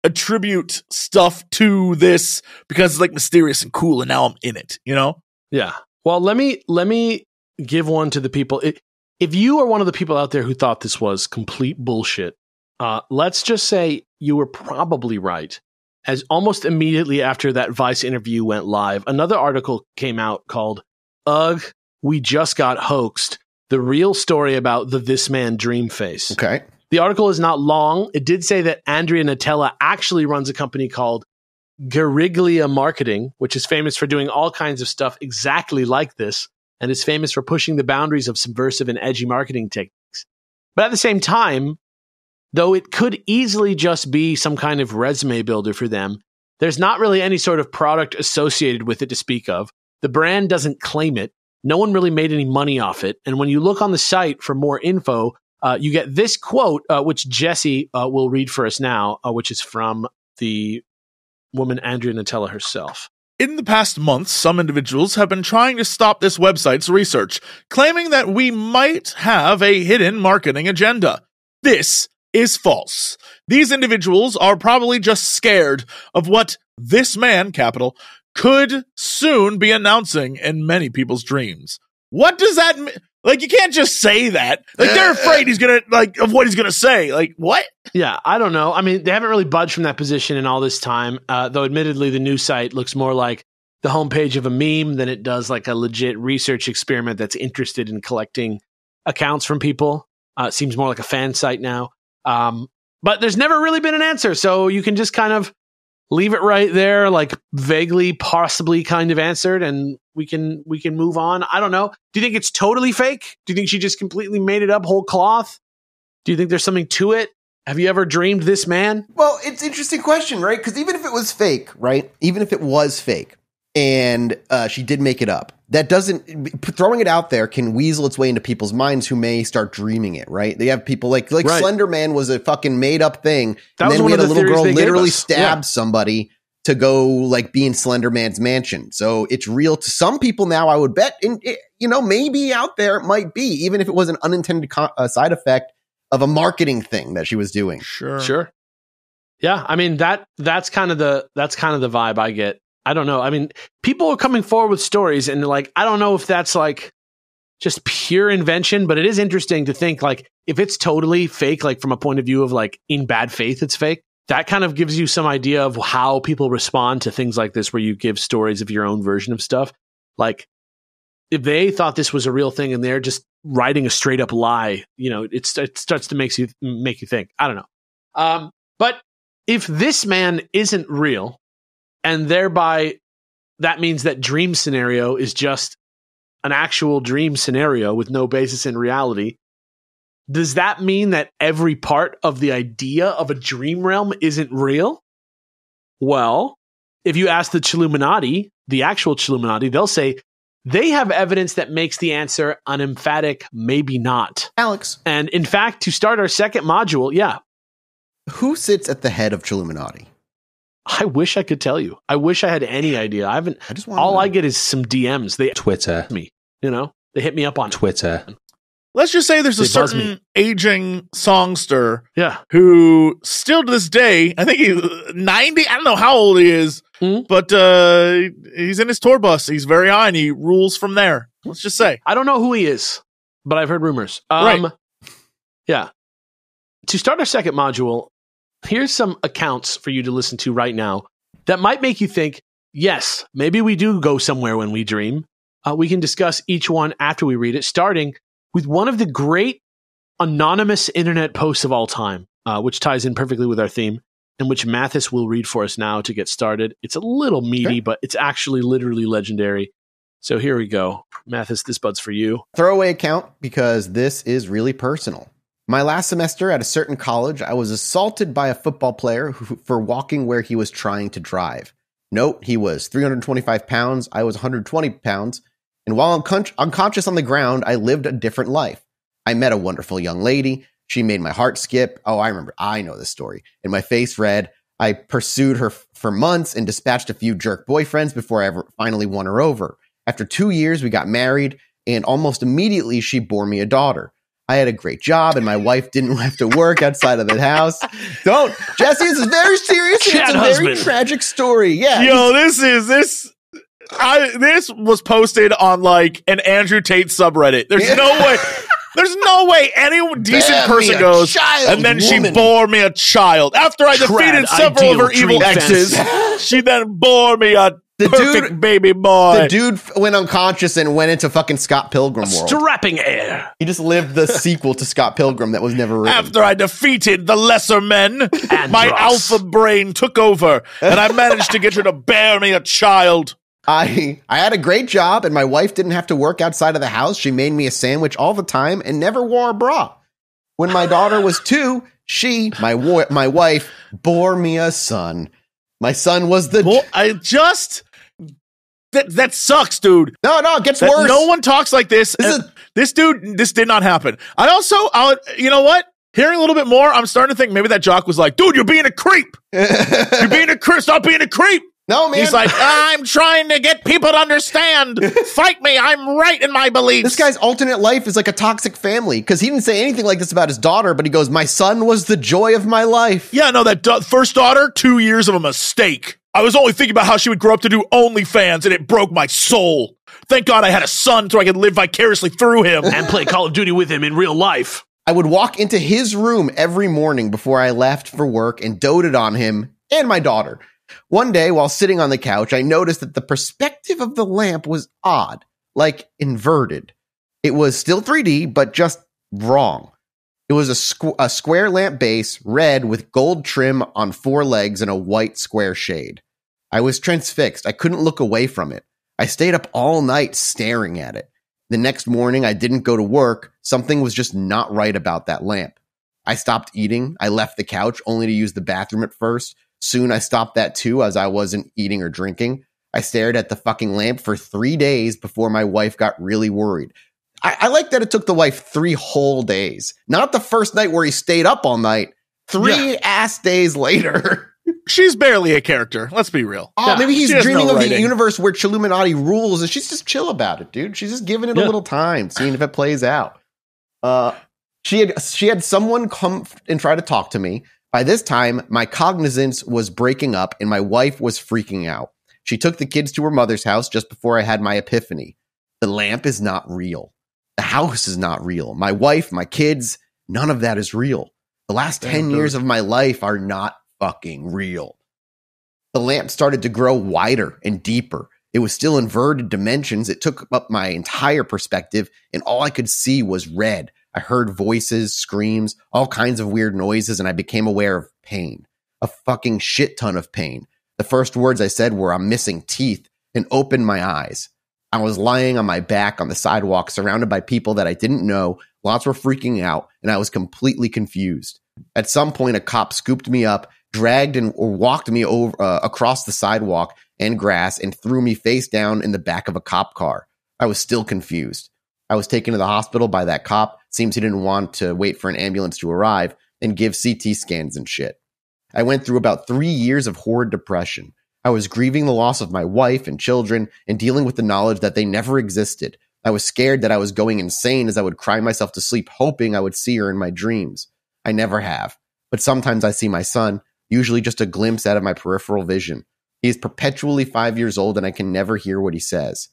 attribute stuff to this because it's like mysterious and cool and now I'm in it, you know? Yeah. Well, let me let me give one to the people. It, if you are one of the people out there who thought this was complete bullshit, uh, let's just say you were probably right. As almost immediately after that Vice interview went live, another article came out called Ugh, We Just Got Hoaxed The Real Story About the This Man Dream Face. Okay. The article is not long. It did say that Andrea Nutella actually runs a company called Gariglia Marketing, which is famous for doing all kinds of stuff exactly like this and is famous for pushing the boundaries of subversive and edgy marketing techniques. But at the same time, Though it could easily just be some kind of resume builder for them, there's not really any sort of product associated with it to speak of. The brand doesn't claim it. No one really made any money off it. And when you look on the site for more info, uh, you get this quote, uh, which Jesse uh, will read for us now, uh, which is from the woman Andrea Nutella herself. In the past months, some individuals have been trying to stop this website's research, claiming that we might have a hidden marketing agenda. This is false. These individuals are probably just scared of what this man, capital, could soon be announcing in many people's dreams. What does that mean? Like you can't just say that. Like they're eh, afraid eh. he's gonna like of what he's gonna say. Like what? Yeah, I don't know. I mean, they haven't really budged from that position in all this time. Uh, though, admittedly, the new site looks more like the homepage of a meme than it does like a legit research experiment that's interested in collecting accounts from people. Uh, seems more like a fan site now. Um, but there's never really been an answer. So you can just kind of leave it right there, like vaguely, possibly kind of answered, and we can we can move on. I don't know. Do you think it's totally fake? Do you think she just completely made it up whole cloth? Do you think there's something to it? Have you ever dreamed this man? Well, it's interesting question, right? Because even if it was fake, right? Even if it was fake, and uh, she did make it up. That doesn't throwing it out there can weasel its way into people's minds who may start dreaming it. Right? They have people like like right. Slender Man was a fucking made up thing. That and then we had the a little girl literally stab yeah. somebody to go like be in Slender Man's mansion. So it's real to some people now. I would bet, and you know, maybe out there it might be, even if it was an unintended co- uh, side effect of a marketing thing that she was doing. Sure, sure. Yeah, I mean that that's kind of the that's kind of the vibe I get I don't know. I mean, people are coming forward with stories, and like, I don't know if that's like just pure invention, but it is interesting to think like if it's totally fake, like from a point of view of like in bad faith, it's fake. That kind of gives you some idea of how people respond to things like this, where you give stories of your own version of stuff. Like, if they thought this was a real thing and they're just writing a straight up lie, you know, it's, it starts to makes you make you think. I don't know. Um, but if this man isn't real, and thereby that means that dream scenario is just an actual dream scenario with no basis in reality does that mean that every part of the idea of a dream realm isn't real well if you ask the chiluminati the actual chiluminati they'll say they have evidence that makes the answer an emphatic maybe not alex and in fact to start our second module yeah who sits at the head of chiluminati I wish I could tell you. I wish I had any idea. I haven't. I just want all I get is some DMs. They Twitter me. You know, they hit me up on Twitter. Let's just say there's a certain aging songster, yeah, who still to this day, I think he's ninety. I don't know how old he is, mm-hmm. but uh, he's in his tour bus. He's very high, and he rules from there. Let's just say I don't know who he is, but I've heard rumors. Um, right. Yeah. To start our second module, Here's some accounts for you to listen to right now that might make you think, yes, maybe we do go somewhere when we dream. Uh, we can discuss each one after we read it, starting with one of the great anonymous internet posts of all time, uh, which ties in perfectly with our theme, and which Mathis will read for us now to get started. It's a little meaty, sure. but it's actually literally legendary. So here we go. Mathis, this bud's for you. Throwaway account because this is really personal. My last semester at a certain college, I was assaulted by a football player who, for walking where he was trying to drive. Note, he was 325 pounds, I was 120 pounds, and while unconscious on the ground, I lived a different life. I met a wonderful young lady. She made my heart skip. Oh, I remember. I know this story. And my face red. I pursued her f- for months and dispatched a few jerk boyfriends before I ever finally won her over. After two years, we got married, and almost immediately she bore me a daughter. I had a great job, and my wife didn't have to work outside of the house. Don't, Jesse. This is very serious. it's a husband. very tragic story. Yeah. Yo, this is this. I this was posted on like an Andrew Tate subreddit. There's yeah. no way. There's no way any decent Bear person goes, child, and then woman. she bore me a child. After I Trad defeated several of her evil exes, she then bore me a the Perfect dude, baby boy. The dude went unconscious and went into fucking Scott Pilgrim A world. Strapping air. He just lived the sequel to Scott Pilgrim that was never written. After I defeated the lesser men, Andros. my alpha brain took over, and I managed to get her to bear me a child. I I had a great job, and my wife didn't have to work outside of the house. She made me a sandwich all the time and never wore a bra. When my daughter was two, she my wa- my wife bore me a son. My son was the. Bo- I just that that sucks, dude. No, no, it gets that worse. No one talks like this. This, uh, is- this dude, this did not happen. I also, I you know what? Hearing a little bit more, I'm starting to think maybe that jock was like, "Dude, you're being a creep. you're being a creep. Stop being a creep." No, man. He's like, I'm trying to get people to understand. Fight me. I'm right in my beliefs. This guy's alternate life is like a toxic family because he didn't say anything like this about his daughter, but he goes, My son was the joy of my life. Yeah, no, that first daughter, two years of a mistake. I was only thinking about how she would grow up to do OnlyFans, and it broke my soul. Thank God I had a son so I could live vicariously through him and play Call of Duty with him in real life. I would walk into his room every morning before I left for work and doted on him and my daughter. One day, while sitting on the couch, I noticed that the perspective of the lamp was odd, like inverted. It was still 3D, but just wrong. It was a, squ- a square lamp base, red with gold trim on four legs and a white square shade. I was transfixed. I couldn't look away from it. I stayed up all night staring at it. The next morning, I didn't go to work. Something was just not right about that lamp. I stopped eating. I left the couch only to use the bathroom at first. Soon I stopped that too, as I wasn't eating or drinking. I stared at the fucking lamp for three days before my wife got really worried. I, I, like that it took the wife three whole days, not the first night where he stayed up all night. Three yeah. ass days later. She's barely a character. Let's be real. Oh, yeah. maybe he's dreaming no of writing. the universe where Chilluminati rules, and she's just chill about it, dude. She's just giving it yeah. a little time, seeing if it plays out. Uh, she had she had someone come and try to talk to me. By this time, my cognizance was breaking up, and my wife was freaking out. She took the kids to her mother's house just before I had my epiphany. The lamp is not real. The house is not real. My wife, my kids, none of that is real. The last 10 years of my life are not fucking real. The lamp started to grow wider and deeper. It was still inverted dimensions. It took up my entire perspective, and all I could see was red. I heard voices, screams, all kinds of weird noises, and I became aware of pain a fucking shit ton of pain. The first words I said were, I'm missing teeth, and opened my eyes. I was lying on my back on the sidewalk, surrounded by people that I didn't know. Lots were freaking out, and I was completely confused. At some point, a cop scooped me up, dragged and or walked me over uh, across the sidewalk and grass, and threw me face down in the back of a cop car. I was still confused. I was taken to the hospital by that cop. Seems he didn't want to wait for an ambulance to arrive and give CT scans and shit. I went through about three years of horrid depression. I was grieving the loss of my wife and children and dealing with the knowledge that they never existed. I was scared that I was going insane as I would cry myself to sleep, hoping I would see her in my dreams. I never have, but sometimes I see my son, usually just a glimpse out of my peripheral vision. He is perpetually five years old and I can never hear what he says.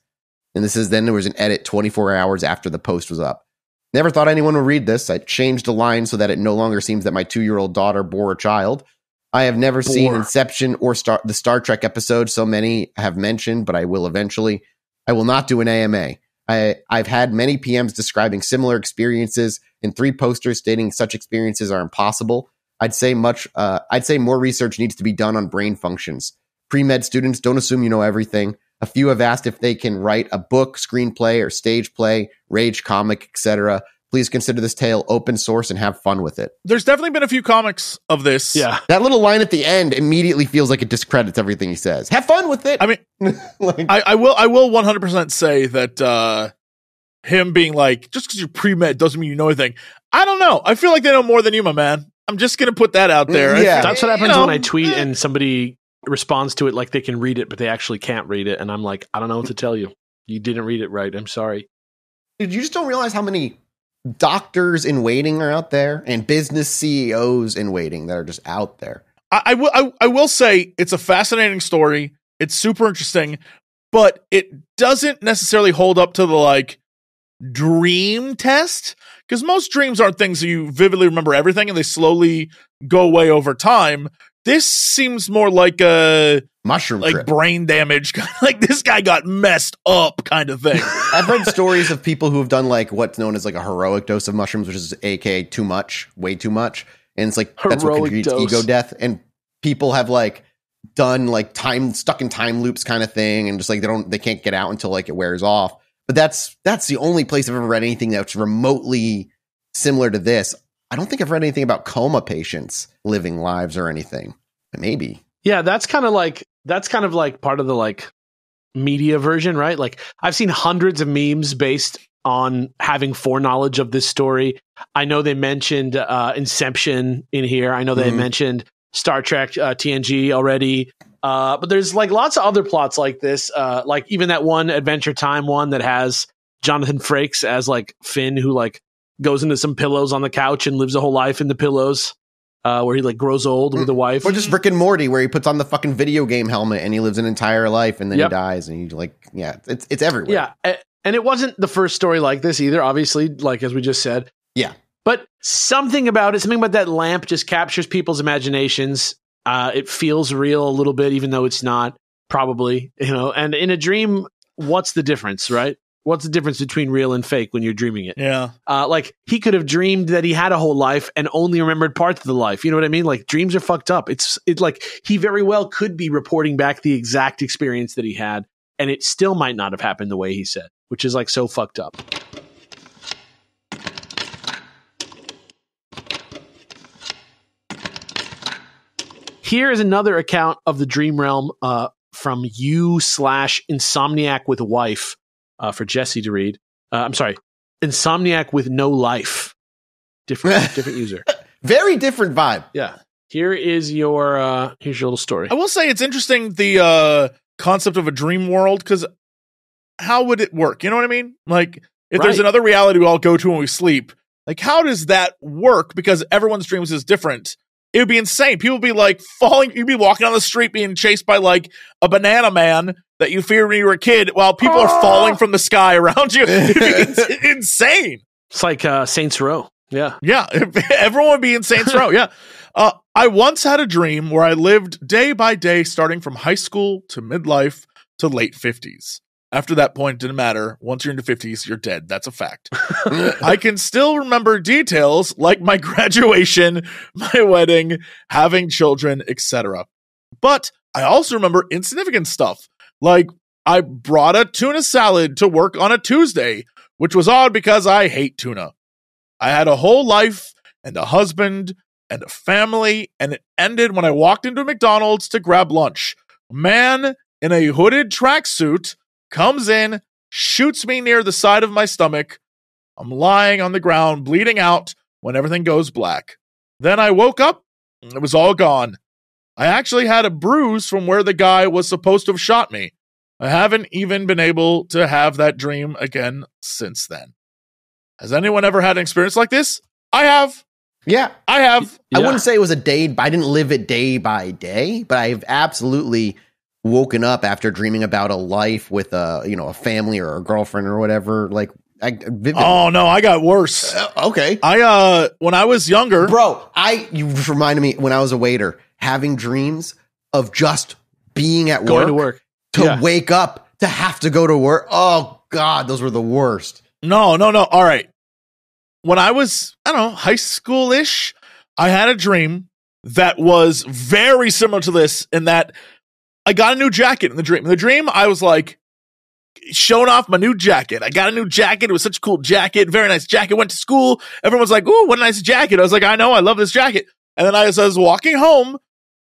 And this is then there was an edit 24 hours after the post was up. Never thought anyone would read this. I changed the line so that it no longer seems that my two year old daughter bore a child. I have never seen Inception or Star the Star Trek episode. So many have mentioned, but I will eventually. I will not do an AMA. I, I've had many PMs describing similar experiences and three posters stating such experiences are impossible. I'd say much. Uh, I'd say more research needs to be done on brain functions. Pre med students don't assume you know everything. A few have asked if they can write a book, screenplay, or stage play, rage comic, etc please consider this tale open source and have fun with it. There's definitely been a few comics of this. Yeah. That little line at the end immediately feels like it discredits everything he says. Have fun with it. I mean, like, I, I, will, I will 100% say that, uh, him being like, just because you're pre med doesn't mean you know anything. I don't know. I feel like they know more than you, my man. I'm just gonna put that out there. Mm, yeah. That's what happens you know, when I tweet eh. and somebody responds to it like they can read it, but they actually can't read it, and I'm like, I don't know what to tell you. You didn't read it right. I'm sorry. Dude, you just don't realize how many doctors in waiting are out there and business CEOs in waiting that are just out there. I, I will I, I will say it's a fascinating story. It's super interesting, but it doesn't necessarily hold up to the like dream test because most dreams aren't things you vividly remember everything and they slowly go away over time. This seems more like a mushroom like trip. brain damage like this guy got messed up kind of thing i've read stories of people who have done like what's known as like a heroic dose of mushrooms which is aka too much way too much and it's like heroic that's what contributes dose. ego death and people have like done like time stuck in time loops kind of thing and just like they don't they can't get out until like it wears off but that's that's the only place i've ever read anything that's remotely similar to this i don't think i've read anything about coma patients living lives or anything but maybe yeah, that's kind of like that's kind of like part of the like media version, right? Like I've seen hundreds of memes based on having foreknowledge of this story. I know they mentioned uh, Inception in here. I know they mm-hmm. mentioned Star Trek uh, TNG already. Uh, but there's like lots of other plots like this, uh, like even that one Adventure Time one that has Jonathan Frakes as like Finn, who like goes into some pillows on the couch and lives a whole life in the pillows uh, where he like grows old with mm. the wife, or just Rick and Morty, where he puts on the fucking video game helmet and he lives an entire life and then Yep. he dies and he like yeah, it's it's everywhere. yeah, and it wasn't the first story like this either. Obviously, like as we just said, Yeah. But something about it, something about that lamp, just captures people's imaginations. Uh, it feels real a little bit, even though it's not. Probably, you know. And in a dream, what's the difference, right? What's the difference between real and fake when you're dreaming it? Yeah. Uh, like he could have dreamed that he had a whole life and only remembered parts of the life. You know what I mean? Like dreams are fucked up. It's it's like he very well could be reporting back the exact experience that he had, and it still might not have happened the way he said, which is like so fucked up. Here is another account of the dream realm uh, from you slash insomniac with wife uh, for Jesse to read. Uh, I'm sorry, Insomniac with No Life. Different, different user. Very different vibe. Yeah. Here is your uh, here's your little story. I will say it's interesting the uh, concept of a dream world because how would it work? You know what I mean? Like if right. there's another reality we all go to when we sleep, like how does that work? Because everyone's dreams is different. It would be insane. People would be like falling. You'd be walking on the street being chased by like a banana man that you feared when you were a kid while people oh. are ah. falling from the sky around you. It's insane. It's like uh, Saints Row. Yeah. Yeah. Everyone would be in Saints Row. Yeah. Uh, I once had a dream where I lived day by day, starting from high school to midlife to late 50s. After that point, didn't matter. Once you're in the 50s, you're dead. That's a fact. I can still remember details like my graduation, my wedding, having children, etc. But I also remember insignificant stuff. Like I brought a tuna salad to work on a Tuesday, which was odd because I hate tuna. I had a whole life and a husband and a family, and it ended when I walked into McDonald's to grab lunch. Man in a hooded tracksuit comes in, shoots me near the side of my stomach. I'm lying on the ground, bleeding out when everything goes black. Then I woke up, and it was all gone. I actually had a bruise from where the guy was supposed to have shot me. I haven't even been able to have that dream again since then. Has anyone ever had an experience like this? I have. Yeah. I have. I wouldn't say it was a day, I didn't live it day by day, but I've absolutely woken up after dreaming about a life with a you know a family or a girlfriend or whatever like I, vivid. oh no i got worse uh, okay i uh when i was younger bro i you reminded me when i was a waiter having dreams of just being at going work to work to yeah. wake up to have to go to work oh god those were the worst no no no all right when i was i don't know high school-ish i had a dream that was very similar to this in that I got a new jacket in the dream. In the dream, I was like showing off my new jacket. I got a new jacket. It was such a cool jacket, very nice jacket. Went to school. Everyone's like, "Ooh, what a nice jacket!" I was like, "I know, I love this jacket." And then I, as I was walking home,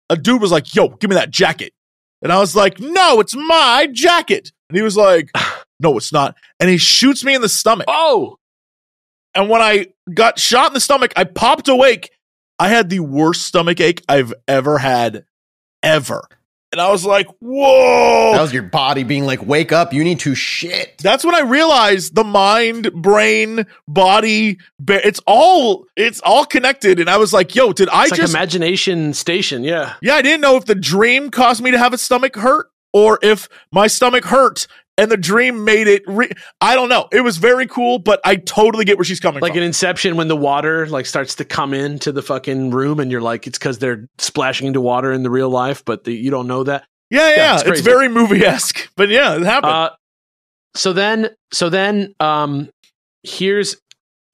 a dude was like, "Yo, give me that jacket," and I was like, "No, it's my jacket." And he was like, "No, it's not," and he shoots me in the stomach. Oh. And when I got shot in the stomach, I popped awake. I had the worst stomach ache I've ever had, ever. And I was like, whoa. That was your body being like, wake up, you need to shit. That's when I realized the mind, brain, body, it's all it's all connected. And I was like, yo, did it's I like just imagination station, yeah. Yeah, I didn't know if the dream caused me to have a stomach hurt or if my stomach hurt and the dream made it. Re- I don't know. It was very cool, but I totally get where she's coming like from. Like an Inception, when the water like starts to come into the fucking room, and you're like, it's because they're splashing into water in the real life, but the, you don't know that. Yeah, yeah, yeah. it's, it's very movie esque, but yeah, it happened. Uh, so then, so then, um, here's.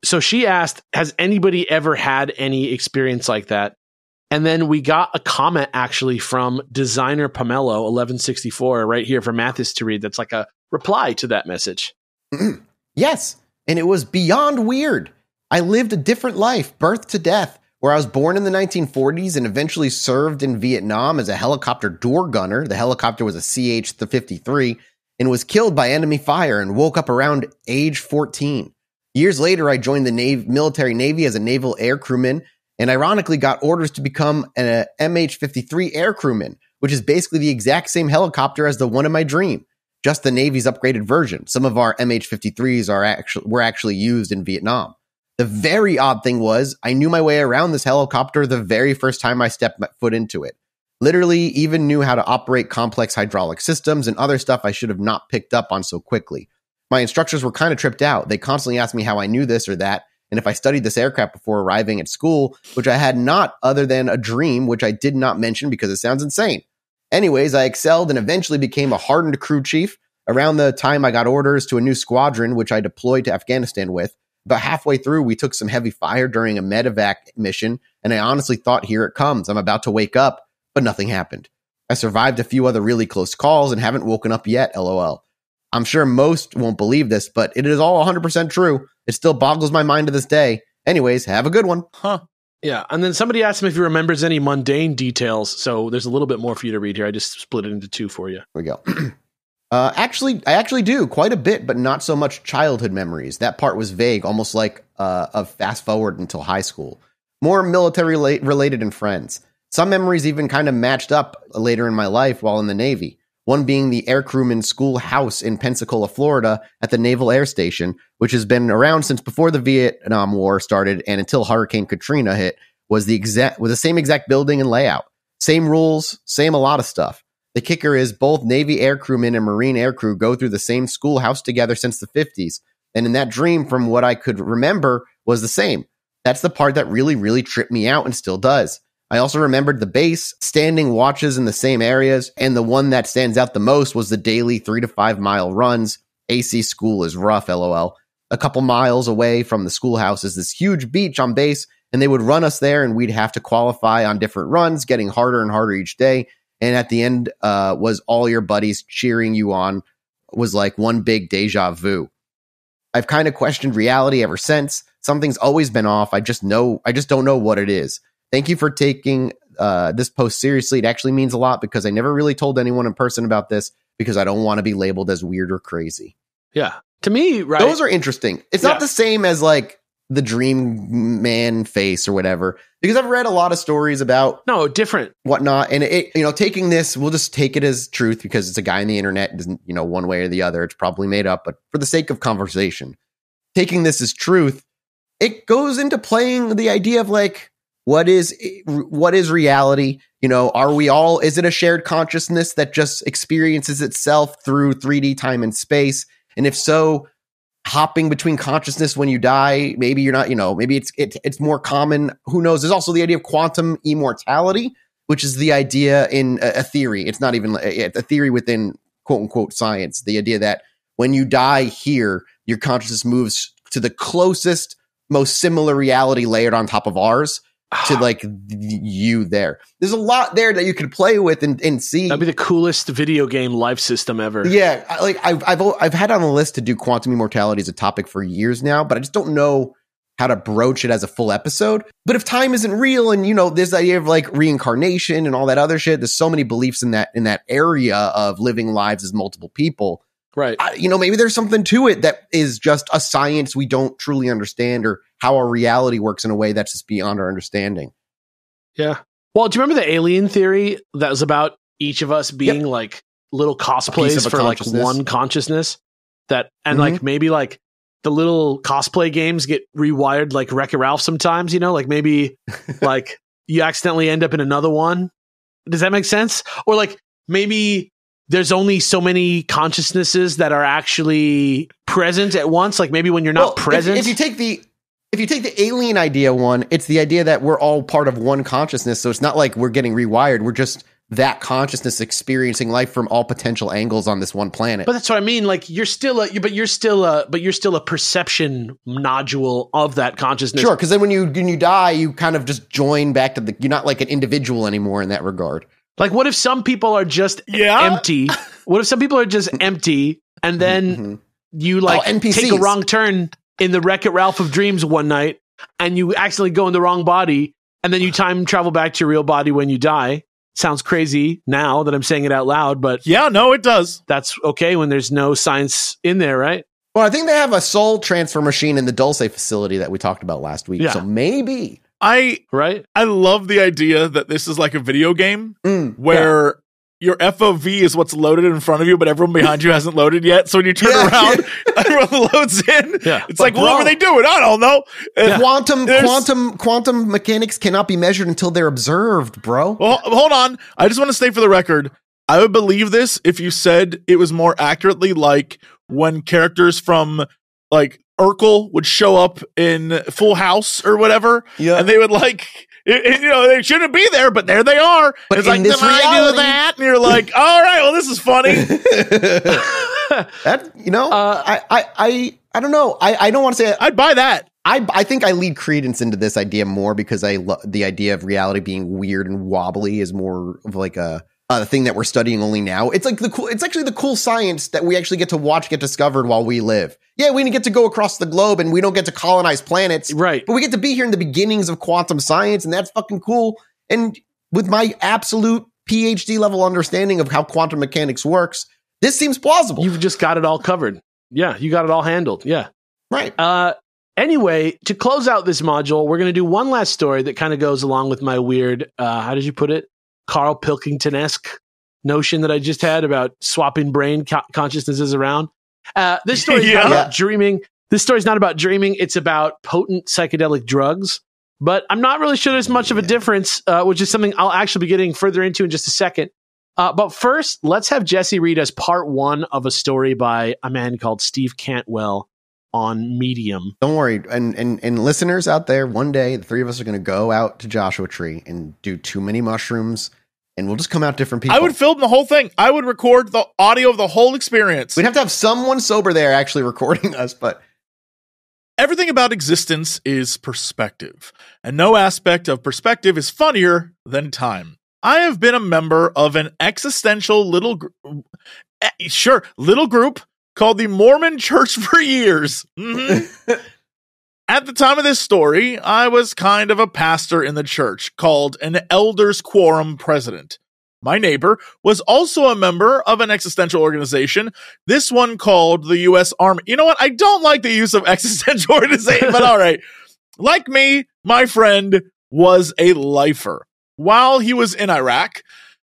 So she asked, "Has anybody ever had any experience like that?" And then we got a comment actually from designer Pamelo 1164 right here for Mathis to read. That's like a reply to that message. yes. And it was beyond weird. I lived a different life, birth to death, where I was born in the 1940s and eventually served in Vietnam as a helicopter door gunner. The helicopter was a CH 53 and was killed by enemy fire and woke up around age 14. Years later, I joined the Navy, military Navy as a naval air crewman and ironically got orders to become an uh, MH-53 aircrewman, which is basically the exact same helicopter as the one in my dream, just the Navy's upgraded version. Some of our MH-53s are actually were actually used in Vietnam. The very odd thing was, I knew my way around this helicopter the very first time I stepped foot into it. Literally, even knew how to operate complex hydraulic systems and other stuff I should have not picked up on so quickly. My instructors were kind of tripped out. They constantly asked me how I knew this or that, and if I studied this aircraft before arriving at school, which I had not other than a dream, which I did not mention because it sounds insane. Anyways, I excelled and eventually became a hardened crew chief. Around the time I got orders to a new squadron, which I deployed to Afghanistan with, about halfway through, we took some heavy fire during a medevac mission, and I honestly thought, here it comes. I'm about to wake up, but nothing happened. I survived a few other really close calls and haven't woken up yet, lol. I'm sure most won't believe this, but it is all 100% true. It still boggles my mind to this day. Anyways, have a good one. Huh. Yeah. And then somebody asked him if he remembers any mundane details. So there's a little bit more for you to read here. I just split it into two for you. Here we go. uh, actually, I actually do quite a bit, but not so much childhood memories. That part was vague, almost like uh, a fast forward until high school. More military la- related and friends. Some memories even kind of matched up uh, later in my life while in the Navy one being the Aircrewman School House in Pensacola, Florida, at the Naval Air Station, which has been around since before the Vietnam War started and until Hurricane Katrina hit, was the exact was the same exact building and layout, same rules, same a lot of stuff. The kicker is both Navy aircrewmen and Marine aircrew go through the same schoolhouse together since the 50s, and in that dream, from what I could remember, was the same. That's the part that really, really tripped me out and still does. I also remembered the base, standing watches in the same areas, and the one that stands out the most was the daily three to five mile runs. AC school is rough, lol. A couple miles away from the schoolhouse is this huge beach on base, and they would run us there, and we'd have to qualify on different runs, getting harder and harder each day. And at the end, uh, was all your buddies cheering you on, was like one big deja vu. I've kind of questioned reality ever since. Something's always been off. I just know, I just don't know what it is. Thank you for taking uh, this post seriously. It actually means a lot because I never really told anyone in person about this because I don't want to be labeled as weird or crazy. Yeah. To me, right. Those are interesting. It's yeah. not the same as like the dream man face or whatever, because I've read a lot of stories about no different whatnot. And it, you know, taking this, we'll just take it as truth because it's a guy on the internet, doesn't, you know, one way or the other. It's probably made up, but for the sake of conversation, taking this as truth, it goes into playing the idea of like, what is what is reality you know are we all is it a shared consciousness that just experiences itself through 3d time and space and if so hopping between consciousness when you die maybe you're not you know maybe it's it, it's more common who knows there's also the idea of quantum immortality which is the idea in a, a theory it's not even a, a theory within quote unquote science the idea that when you die here your consciousness moves to the closest most similar reality layered on top of ours to ah. like you there. There's a lot there that you could play with and, and see. That'd be the coolest video game life system ever. Yeah, I, like I've I've I've had on the list to do quantum immortality as a topic for years now, but I just don't know how to broach it as a full episode. But if time isn't real and you know this idea of like reincarnation and all that other shit, there's so many beliefs in that in that area of living lives as multiple people. Right. I, you know, maybe there's something to it that is just a science we don't truly understand or how our reality works in a way that's just beyond our understanding. Yeah. Well, do you remember the alien theory that was about each of us being yep. like little cosplays for like one consciousness that and mm-hmm. like maybe like the little cosplay games get rewired like Wreck It Ralph sometimes, you know, like maybe like you accidentally end up in another one. Does that make sense? Or like maybe there's only so many consciousnesses that are actually present at once. Like maybe when you're not well, present. If, if, you take the if you take the alien idea one, it's the idea that we're all part of one consciousness. So it's not like we're getting rewired. We're just that consciousness experiencing life from all potential angles on this one planet. But that's what I mean. Like you're still a, but you're still a, but you're still a perception nodule of that consciousness. Sure, because then when you when you die, you kind of just join back to the. You're not like an individual anymore in that regard. Like, what if some people are just yeah? empty? what if some people are just empty, and then mm-hmm. you like oh, take a wrong turn in the Wreck It Ralph of Dreams one night and you accidentally go in the wrong body and then you time travel back to your real body when you die. Sounds crazy now that I'm saying it out loud, but yeah, no, it does. That's okay when there's no science in there, right? Well, I think they have a soul transfer machine in the Dulce facility that we talked about last week. Yeah. So maybe I right. I love the idea that this is like a video game mm, where yeah your FOV is what's loaded in front of you, but everyone behind you hasn't loaded yet. So when you turn yeah, around, yeah. everyone loads in. Yeah. It's but like, bro, what were they doing? I don't know. quantum quantum quantum mechanics cannot be measured until they're observed, bro. Well, hold on. I just want to say for the record, I would believe this if you said it was more accurately like when characters from like Urkel would show up in Full House or whatever, yeah. and they would like it, it, you know, they shouldn't be there, but there they are. But it's like, this I do that? And you're like, all right, well, this is funny. that you know, uh, I, I, I, I don't know. I, I don't want to say. I'd buy that. I, I think I lead credence into this idea more because I love the idea of reality being weird and wobbly is more of like a uh, the thing that we're studying only now. It's like the cool, it's actually the cool science that we actually get to watch get discovered while we live. Yeah, we didn't get to go across the globe and we don't get to colonize planets. Right. But we get to be here in the beginnings of quantum science and that's fucking cool. And with my absolute PhD level understanding of how quantum mechanics works, this seems plausible. You've just got it all covered. Yeah, you got it all handled. Yeah. Right. Uh, anyway, to close out this module, we're going to do one last story that kind of goes along with my weird, uh, how did you put it? Carl Pilkington esque notion that I just had about swapping brain co- consciousnesses around. Uh, this story is yeah. not about dreaming. This story is not about dreaming. It's about potent psychedelic drugs. But I'm not really sure there's much yeah. of a difference, uh, which is something I'll actually be getting further into in just a second. Uh, but first, let's have Jesse read us part one of a story by a man called Steve Cantwell on Medium. Don't worry, and and and listeners out there, one day the three of us are going to go out to Joshua Tree and do too many mushrooms and we'll just come out different people. I would film the whole thing. I would record the audio of the whole experience. We'd have to have someone sober there actually recording us, but everything about existence is perspective, and no aspect of perspective is funnier than time. I have been a member of an existential little eh, sure, little group called the Mormon Church for years. Mm-hmm. At the time of this story, I was kind of a pastor in the church called an elders quorum president. My neighbor was also a member of an existential organization, this one called the U.S. Army. You know what? I don't like the use of existential organization, but all right. Like me, my friend was a lifer. While he was in Iraq,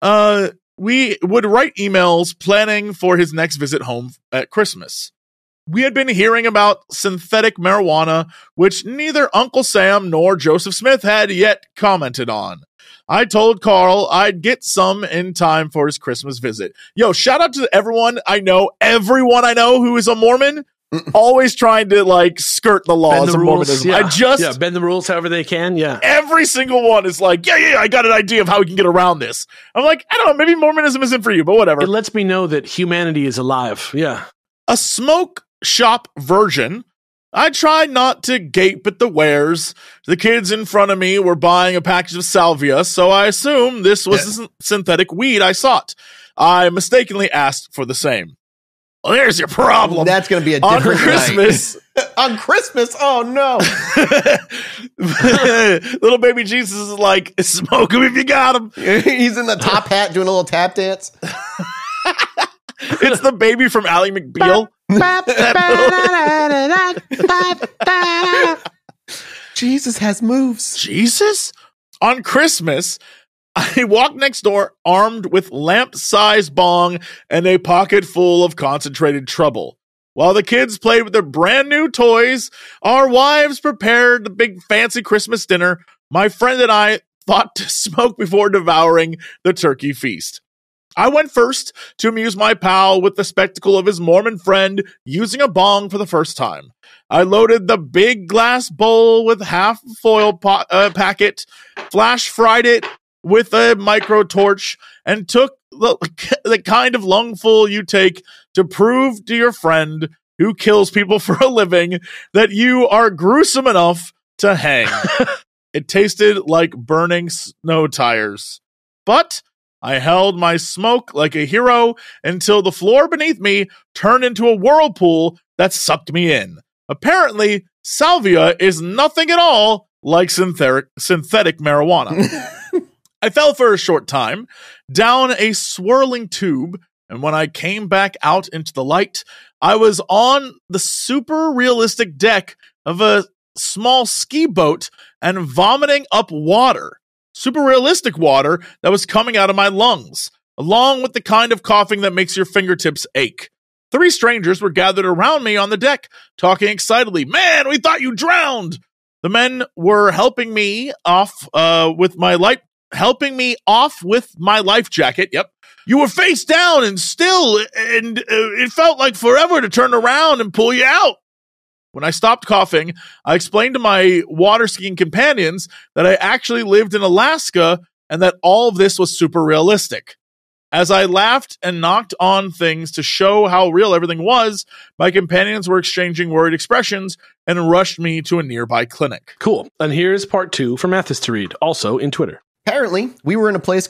uh, we would write emails planning for his next visit home at Christmas we had been hearing about synthetic marijuana, which neither Uncle Sam nor Joseph Smith had yet commented on. I told Carl I'd get some in time for his Christmas visit. Yo, shout out to everyone I know, everyone I know who is a Mormon, always trying to like skirt the laws the of rules, Mormonism. Yeah. I just yeah, bend the rules however they can. Yeah. Every single one is like, yeah, yeah, yeah, I got an idea of how we can get around this. I'm like, I don't know, maybe Mormonism isn't for you, but whatever. It lets me know that humanity is alive. Yeah. A smoke shop version. I tried not to gape at the wares. The kids in front of me were buying a package of salvia, so I assumed this was synthetic weed I sought. I mistakenly asked for the same. Well, there's your problem. That's going to be a different on Christmas. on Christmas, oh no! little baby Jesus is like, smoke him if you got him. He's in the top hat doing a little tap dance. it's the baby from Ally McBeal. Jesus has moves. Jesus? On Christmas, I walked next door armed with lamp sized bong and a pocket full of concentrated trouble. While the kids played with their brand new toys, our wives prepared the big fancy Christmas dinner. My friend and I thought to smoke before devouring the turkey feast. I went first to amuse my pal with the spectacle of his Mormon friend using a bong for the first time. I loaded the big glass bowl with half foil uh, packet, flash fried it with a micro torch, and took the, the kind of lungful you take to prove to your friend who kills people for a living that you are gruesome enough to hang. it tasted like burning snow tires. But I held my smoke like a hero until the floor beneath me turned into a whirlpool that sucked me in. Apparently, salvia is nothing at all like synthetic, synthetic marijuana. I fell for a short time down a swirling tube, and when I came back out into the light, I was on the super realistic deck of a small ski boat and vomiting up water super realistic water that was coming out of my lungs, along with the kind of coughing that makes your fingertips ache. Three strangers were gathered around me on the deck, talking excitedly. Man, we thought you drowned! The men were helping me off uh, with my life, helping me off with my life jacket. Yep, you were face down and still, and uh, it felt like forever to turn around and pull you out. When I stopped coughing, I explained to my water skiing companions that I actually lived in Alaska and that all of this was super realistic. As I laughed and knocked on things to show how real everything was, my companions were exchanging worried expressions and rushed me to a nearby clinic. Cool. And here's part two for Mathis to read, also in Twitter. Apparently, we were in a place,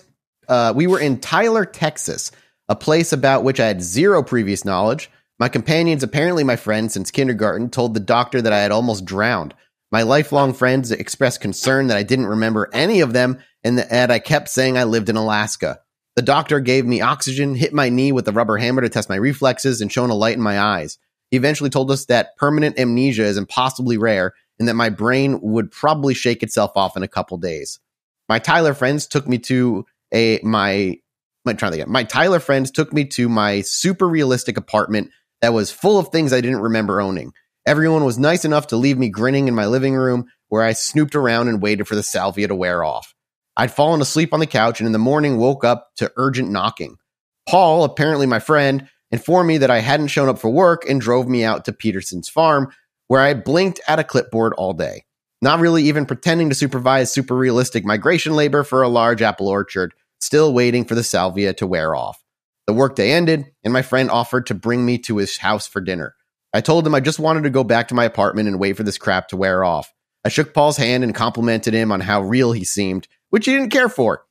uh, we were in Tyler, Texas, a place about which I had zero previous knowledge. My companions, apparently my friends since kindergarten, told the doctor that I had almost drowned. My lifelong friends expressed concern that I didn't remember any of them and that I kept saying I lived in Alaska. The doctor gave me oxygen, hit my knee with a rubber hammer to test my reflexes, and shone a light in my eyes. He eventually told us that permanent amnesia is impossibly rare and that my brain would probably shake itself off in a couple days. My Tyler friends took me to a my my trying to get my Tyler friends took me to my super realistic apartment that was full of things I didn't remember owning. Everyone was nice enough to leave me grinning in my living room, where I snooped around and waited for the salvia to wear off. I'd fallen asleep on the couch and in the morning woke up to urgent knocking. Paul, apparently my friend, informed me that I hadn't shown up for work and drove me out to Peterson's farm, where I blinked at a clipboard all day, not really even pretending to supervise super realistic migration labor for a large apple orchard, still waiting for the salvia to wear off. The workday ended, and my friend offered to bring me to his house for dinner. I told him I just wanted to go back to my apartment and wait for this crap to wear off. I shook Paul's hand and complimented him on how real he seemed, which he didn't care for.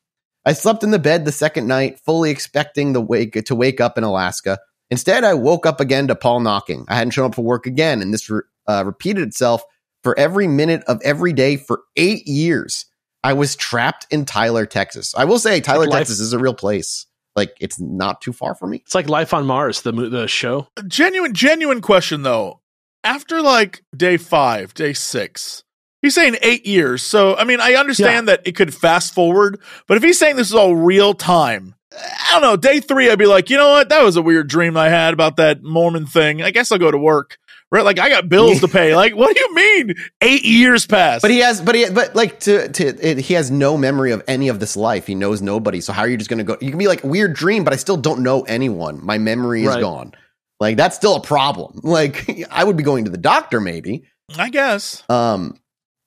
I slept in the bed the second night, fully expecting the wake to wake up in Alaska. Instead, I woke up again to Paul knocking. I hadn't shown up for work again, and this re- uh, repeated itself for every minute of every day for eight years. I was trapped in Tyler, Texas. I will say, Tyler, Texas is a real place like it's not too far for me. It's like Life on Mars, the the show. Genuine, genuine question though. After like day five, day six, he's saying eight years. So I mean, I understand yeah. that it could fast forward, but if he's saying this is all real time, I don't know. Day three, I'd be like, you know what? That was a weird dream I had about that Mormon thing. I guess I'll go to work right? Like I got bills to pay. Like what do you mean? Eight years passed. But he has, but he, but like to to it, he has no memory of any of this life. He knows nobody. So how are you just gonna go? You can be like weird dream, but I still don't know anyone. My memory is right. gone. Like that's still a problem. Like I would be going to the doctor maybe. I guess. Um,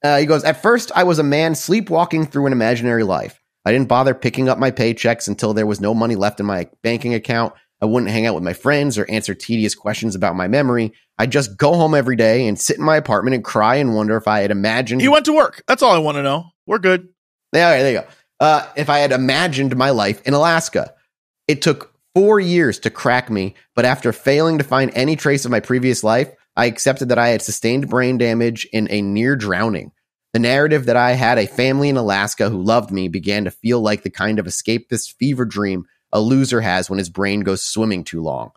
uh, he goes. At first, I was a man sleepwalking through an imaginary life. I didn't bother picking up my paychecks until there was no money left in my banking account. I wouldn't hang out with my friends or answer tedious questions about my memory. I just go home every day and sit in my apartment and cry and wonder if I had imagined. You went to work. That's all I want to know. We're good. Yeah, there you go. Uh, if I had imagined my life in Alaska, it took four years to crack me. But after failing to find any trace of my previous life, I accepted that I had sustained brain damage in a near drowning. The narrative that I had a family in Alaska who loved me began to feel like the kind of escapist fever dream a loser has when his brain goes swimming too long.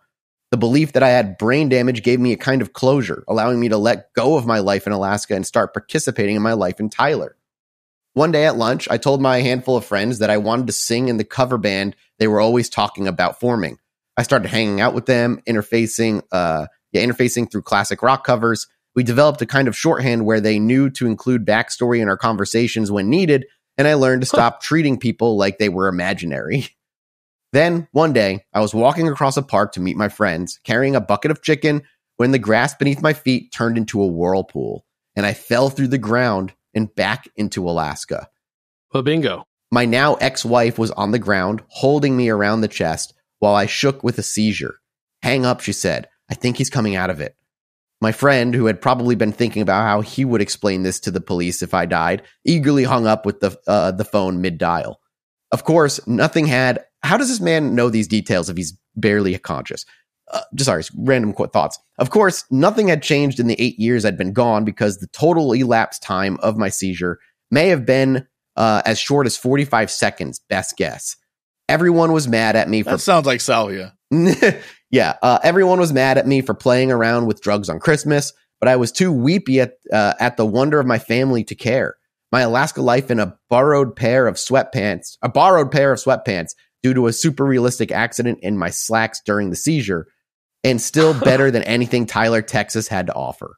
The belief that I had brain damage gave me a kind of closure, allowing me to let go of my life in Alaska and start participating in my life in Tyler. One day at lunch, I told my handful of friends that I wanted to sing in the cover band they were always talking about forming. I started hanging out with them, interfacing, uh, yeah, interfacing through classic rock covers. We developed a kind of shorthand where they knew to include backstory in our conversations when needed, and I learned to stop treating people like they were imaginary. Then one day, I was walking across a park to meet my friends, carrying a bucket of chicken, when the grass beneath my feet turned into a whirlpool and I fell through the ground and back into Alaska. bingo. My now ex wife was on the ground, holding me around the chest while I shook with a seizure. Hang up, she said. I think he's coming out of it. My friend, who had probably been thinking about how he would explain this to the police if I died, eagerly hung up with the, uh, the phone mid dial. Of course, nothing had how does this man know these details if he's barely conscious? Uh, just sorry, random qu- thoughts. Of course, nothing had changed in the eight years I'd been gone because the total elapsed time of my seizure may have been uh, as short as 45 seconds, best guess. Everyone was mad at me. For- that sounds like Salvia. yeah, uh, everyone was mad at me for playing around with drugs on Christmas, but I was too weepy at, uh, at the wonder of my family to care. My Alaska life in a borrowed pair of sweatpants, a borrowed pair of sweatpants due to a super realistic accident in my slacks during the seizure, and still better than anything Tyler, Texas had to offer.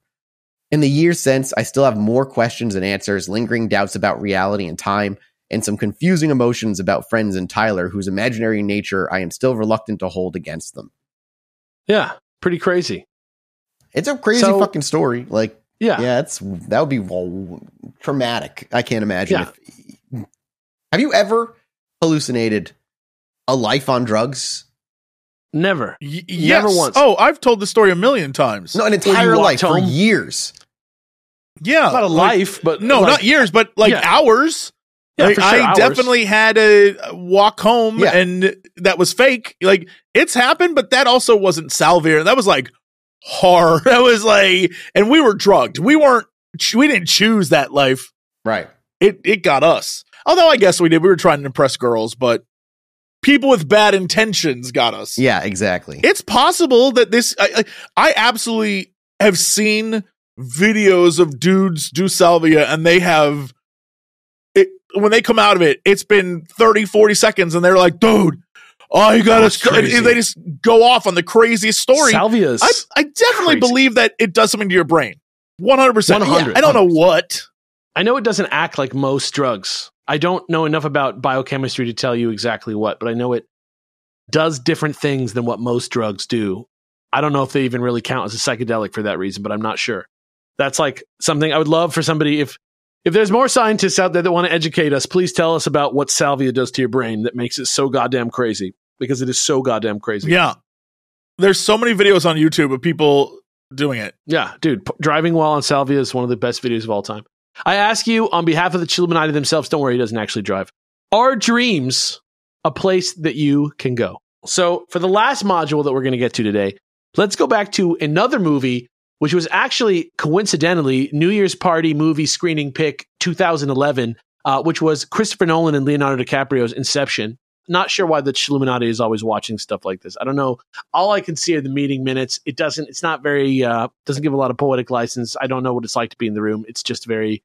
In the years since, I still have more questions and answers, lingering doubts about reality and time, and some confusing emotions about friends and Tyler, whose imaginary nature I am still reluctant to hold against them. Yeah, pretty crazy. It's a crazy so, fucking story. Like, yeah, yeah, it's that would be well, traumatic. I can't imagine. Yeah. If, have you ever hallucinated a life on drugs? Never. Y- yes. Never once. Oh, I've told the story a million times. No, an entire life home. for years. Yeah. Not a like, life, but No, like, not years, but like yeah. hours. Yeah, like, sure, I hours. definitely had a walk home yeah. and that was fake. Like it's happened, but that also wasn't salvia. That was like horror. That was like and we were drugged. We weren't we didn't choose that life. Right. It it got us. Although I guess we did. We were trying to impress girls, but people with bad intentions got us. Yeah, exactly. It's possible that this I, I, I absolutely have seen videos of dudes do salvia and they have it when they come out of it, it's been 30 40 seconds and they're like, "Dude, Oh, you got us! They just go off on the craziest story. Salvias. I, I definitely crazy. believe that it does something to your brain. One hundred percent. One hundred. I don't know what. I know it doesn't act like most drugs, I don't know enough about biochemistry to tell you exactly what, but I know it does different things than what most drugs do. I don't know if they even really count as a psychedelic for that reason, but I'm not sure. That's like something I would love for somebody if if there's more scientists out there that want to educate us, please tell us about what salvia does to your brain that makes it so goddamn crazy because it is so goddamn crazy. Yeah. There's so many videos on YouTube of people doing it. Yeah, dude, p- driving while on salvia is one of the best videos of all time. I ask you on behalf of the Chilluminati themselves, don't worry, he doesn't actually drive. Are dreams a place that you can go? So, for the last module that we're going to get to today, let's go back to another movie, which was actually coincidentally New Year's Party movie screening pick 2011, uh, which was Christopher Nolan and Leonardo DiCaprio's Inception not sure why the Illuminati is always watching stuff like this. I don't know. All I can see are the meeting minutes. It doesn't. It's not very. Uh, doesn't give a lot of poetic license. I don't know what it's like to be in the room. It's just very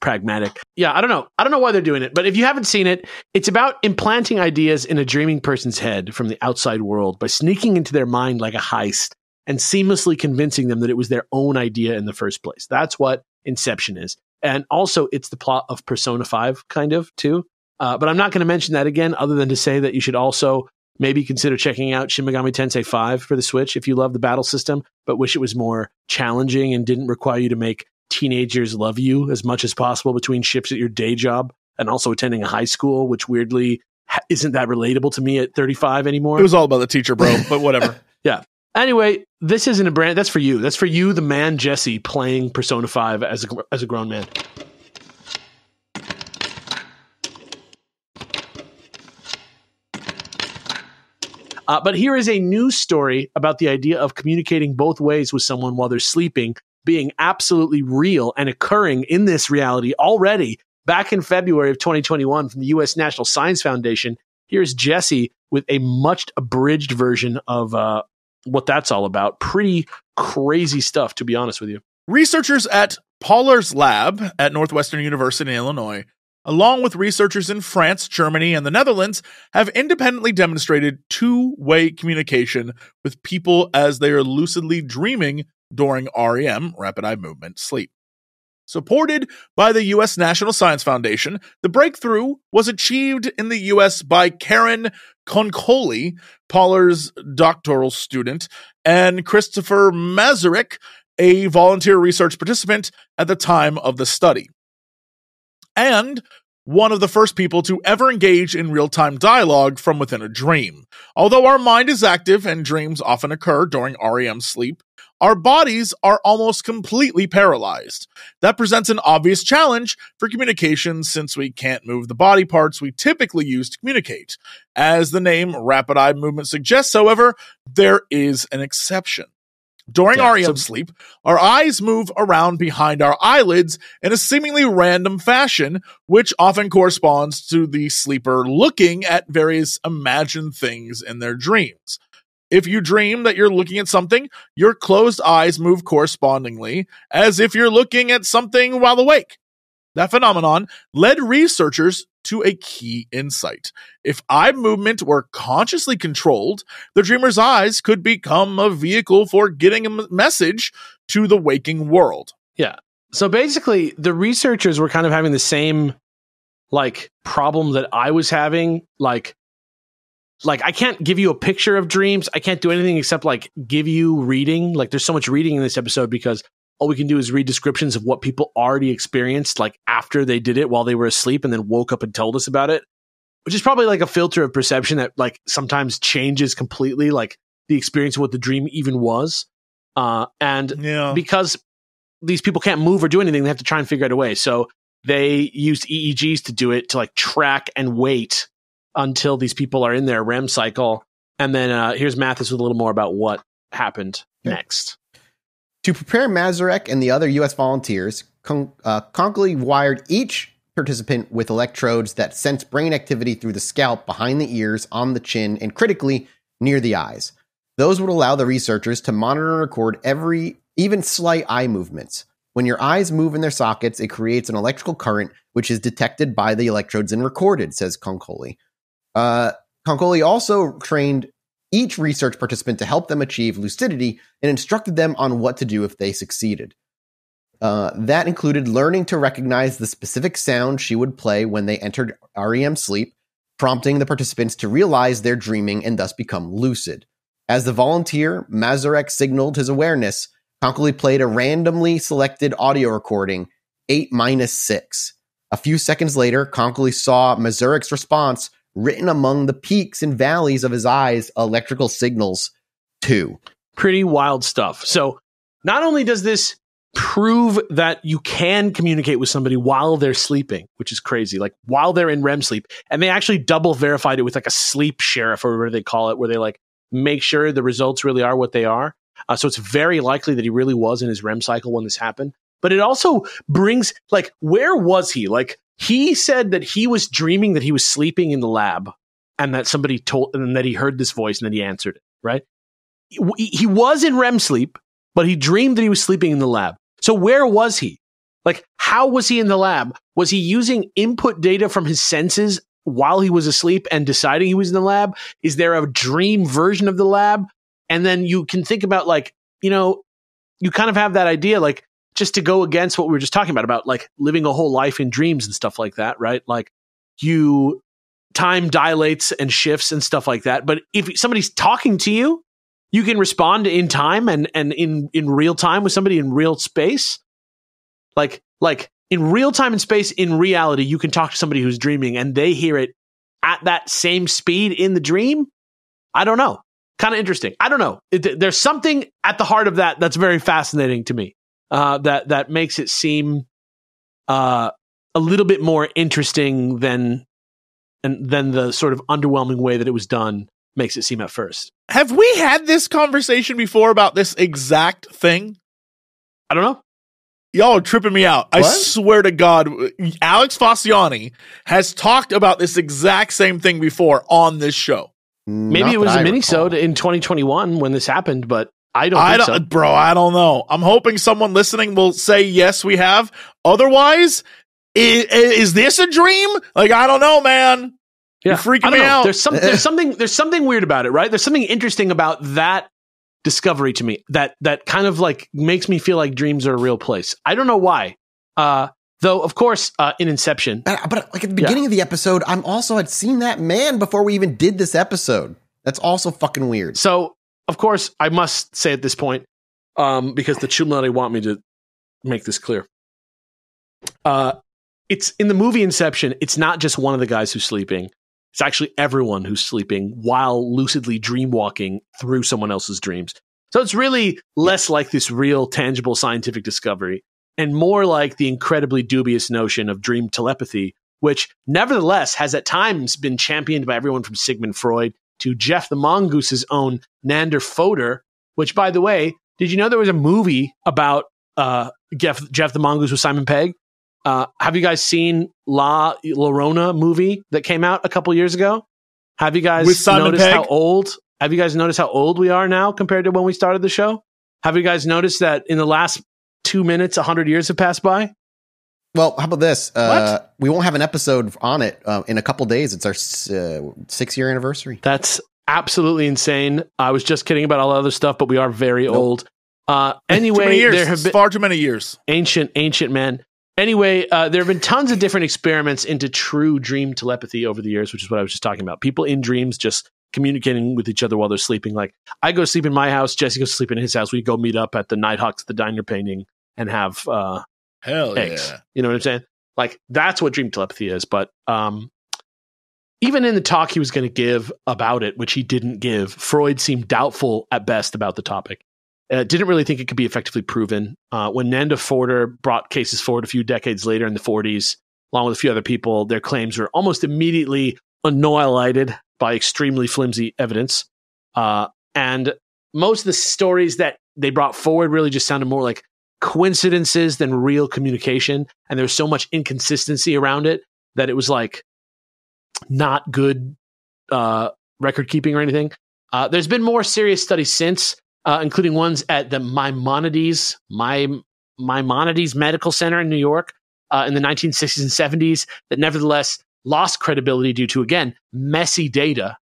pragmatic. Yeah, I don't know. I don't know why they're doing it, but if you haven't seen it, it's about implanting ideas in a dreaming person's head from the outside world by sneaking into their mind like a heist and seamlessly convincing them that it was their own idea in the first place. That's what Inception is. And also, it's the plot of Persona 5, kind of, too. Uh, but I'm not going to mention that again, other than to say that you should also maybe consider checking out Shin Megami Tensei 5 for the Switch if you love the battle system, but wish it was more challenging and didn't require you to make teenagers love you as much as possible between shifts at your day job and also attending a high school, which weirdly isn't that relatable to me at 35 anymore. It was all about the teacher, bro, but whatever. yeah. Anyway, this isn't a brand. That's for you. That's for you, the man Jesse, playing Persona 5 as a, as a grown man. Uh, but here is a news story about the idea of communicating both ways with someone while they're sleeping being absolutely real and occurring in this reality already back in February of 2021 from the U.S. National Science Foundation. Here's Jesse with a much abridged version of uh, what that's all about. Pretty crazy stuff, to be honest with you. Researchers at Poller's lab at Northwestern University in Illinois along with researchers in France, Germany, and the Netherlands, have independently demonstrated two way communication with people as they are lucidly dreaming during REM, rapid eye movement, sleep. Supported by the U.S. National Science Foundation, the breakthrough was achieved in the U.S. by Karen Concoli, Poller's doctoral student, and Christopher Mazurik, a volunteer research participant at the time of the study and one of the first people to ever engage in real time dialogue from within a dream. Although our mind is active and dreams often occur during REM sleep, our bodies are almost completely paralyzed. That presents an obvious challenge for communication since we can't move the body parts we typically use to communicate. As the name rapid eye movement suggests, however, there is an exception. During yeah, our REM so- sleep, our eyes move around behind our eyelids in a seemingly random fashion, which often corresponds to the sleeper looking at various imagined things in their dreams. If you dream that you're looking at something, your closed eyes move correspondingly, as if you're looking at something while awake. That phenomenon led researchers to a key insight. If eye movement were consciously controlled, the dreamer's eyes could become a vehicle for getting a message to the waking world. Yeah. So basically, the researchers were kind of having the same like problem that I was having, like like I can't give you a picture of dreams. I can't do anything except like give you reading. Like there's so much reading in this episode because all we can do is read descriptions of what people already experienced like after they did it while they were asleep and then woke up and told us about it which is probably like a filter of perception that like sometimes changes completely like the experience of what the dream even was uh, and yeah. because these people can't move or do anything they have to try and figure out a way so they used eegs to do it to like track and wait until these people are in their rem cycle and then uh, here's mathis with a little more about what happened yeah. next to prepare Mazurek and the other U.S. volunteers, Con- uh, Conkley wired each participant with electrodes that sense brain activity through the scalp, behind the ears, on the chin, and critically near the eyes. Those would allow the researchers to monitor and record every, even slight eye movements. When your eyes move in their sockets, it creates an electrical current, which is detected by the electrodes and recorded, says Concoli. Uh, Concoli also trained each research participant to help them achieve lucidity and instructed them on what to do if they succeeded. Uh, that included learning to recognize the specific sound she would play when they entered REM sleep, prompting the participants to realize they're dreaming and thus become lucid. As the volunteer, Mazarek signaled his awareness. Conkley played a randomly selected audio recording, 8 minus 6. A few seconds later, Conkley saw Mazurek's response written among the peaks and valleys of his eyes, electrical signals too. Pretty wild stuff. So, not only does this prove that you can communicate with somebody while they're sleeping, which is crazy, like while they're in REM sleep, and they actually double verified it with like a sleep sheriff or whatever they call it, where they like make sure the results really are what they are. Uh, so, it's very likely that he really was in his REM cycle when this happened but it also brings like where was he? Like he said that he was dreaming that he was sleeping in the lab and that somebody told and that he heard this voice and that he answered it, right? He, he was in REM sleep, but he dreamed that he was sleeping in the lab. So where was he? Like how was he in the lab? Was he using input data from his senses while he was asleep and deciding he was in the lab? Is there a dream version of the lab? And then you can think about like, you know, you kind of have that idea like just to go against what we were just talking about about like living a whole life in dreams and stuff like that, right? Like you time dilates and shifts and stuff like that. But if somebody's talking to you, you can respond in time and and in in real time with somebody in real space. Like like in real time and space in reality, you can talk to somebody who's dreaming and they hear it at that same speed in the dream. I don't know. Kind of interesting. I don't know. It, there's something at the heart of that that's very fascinating to me uh, that that makes it seem uh, a little bit more interesting than and than the sort of underwhelming way that it was done makes it seem at first. Have we had this conversation before about this exact thing? I don't know. Y'all are tripping me out. What? I swear to God, Alex Fasciani has talked about this exact same thing before on this show. Maybe Not it was a mini sode in 2021 when this happened, but I don't. I don't, so. bro. I don't know. I'm hoping someone listening will say yes. We have. Otherwise, is, is this a dream? Like I don't know, man. Yeah. You're freaking me know. out. There's, some, there's something. There's something weird about it, right? There's something interesting about that discovery to me that that kind of like makes me feel like dreams are a real place. I don't know why. Uh, Though, of course, uh, in Inception. But, uh, but, like at the beginning yeah. of the episode, I'm also had seen that man before we even did this episode. That's also fucking weird. So of course, I must say at this point, um, because the Chumlani want me to make this clear. Uh, it's in the movie Inception, it's not just one of the guys who's sleeping. It's actually everyone who's sleeping while lucidly dreamwalking through someone else's dreams. So it's really less like this real, tangible scientific discovery and more like the incredibly dubious notion of dream telepathy, which nevertheless has at times been championed by everyone from Sigmund Freud to Jeff the Mongoose's own Nander Foder, which, by the way, did you know there was a movie about uh, Jeff, Jeff the Mongoose with Simon Pegg? Uh, have you guys seen La Llorona movie that came out a couple years ago? Have you guys noticed Pegg? how old? Have you guys noticed how old we are now compared to when we started the show? Have you guys noticed that in the last two minutes, hundred years have passed by? Well, how about this? Uh, we won't have an episode on it uh, in a couple days. It's our uh, six year anniversary. That's absolutely insane. I was just kidding about all the other stuff, but we are very nope. old. Uh, anyway, there have been far too many years. Ancient, ancient man. Anyway, uh, there have been tons of different experiments into true dream telepathy over the years, which is what I was just talking about. People in dreams just communicating with each other while they're sleeping. Like I go sleep in my house, Jesse goes sleep in his house. We go meet up at the Nighthawks, the diner painting, and have uh, Hell eggs. yeah. You know what I'm saying? Like that's what dream telepathy is. But um, even in the talk he was going to give about it, which he didn't give, Freud seemed doubtful at best about the topic. Uh, didn't really think it could be effectively proven. Uh, when Nanda Forder brought cases forward a few decades later in the 40s, along with a few other people, their claims were almost immediately annihilated by extremely flimsy evidence. Uh, and most of the stories that they brought forward really just sounded more like coincidences than real communication. And there's so much inconsistency around it that it was like not good uh, record keeping or anything. Uh, there's been more serious studies since, uh, including ones at the Maimonides, Maimonides Medical Center in New York uh, in the 1960s and 70s that nevertheless lost credibility due to, again, messy data.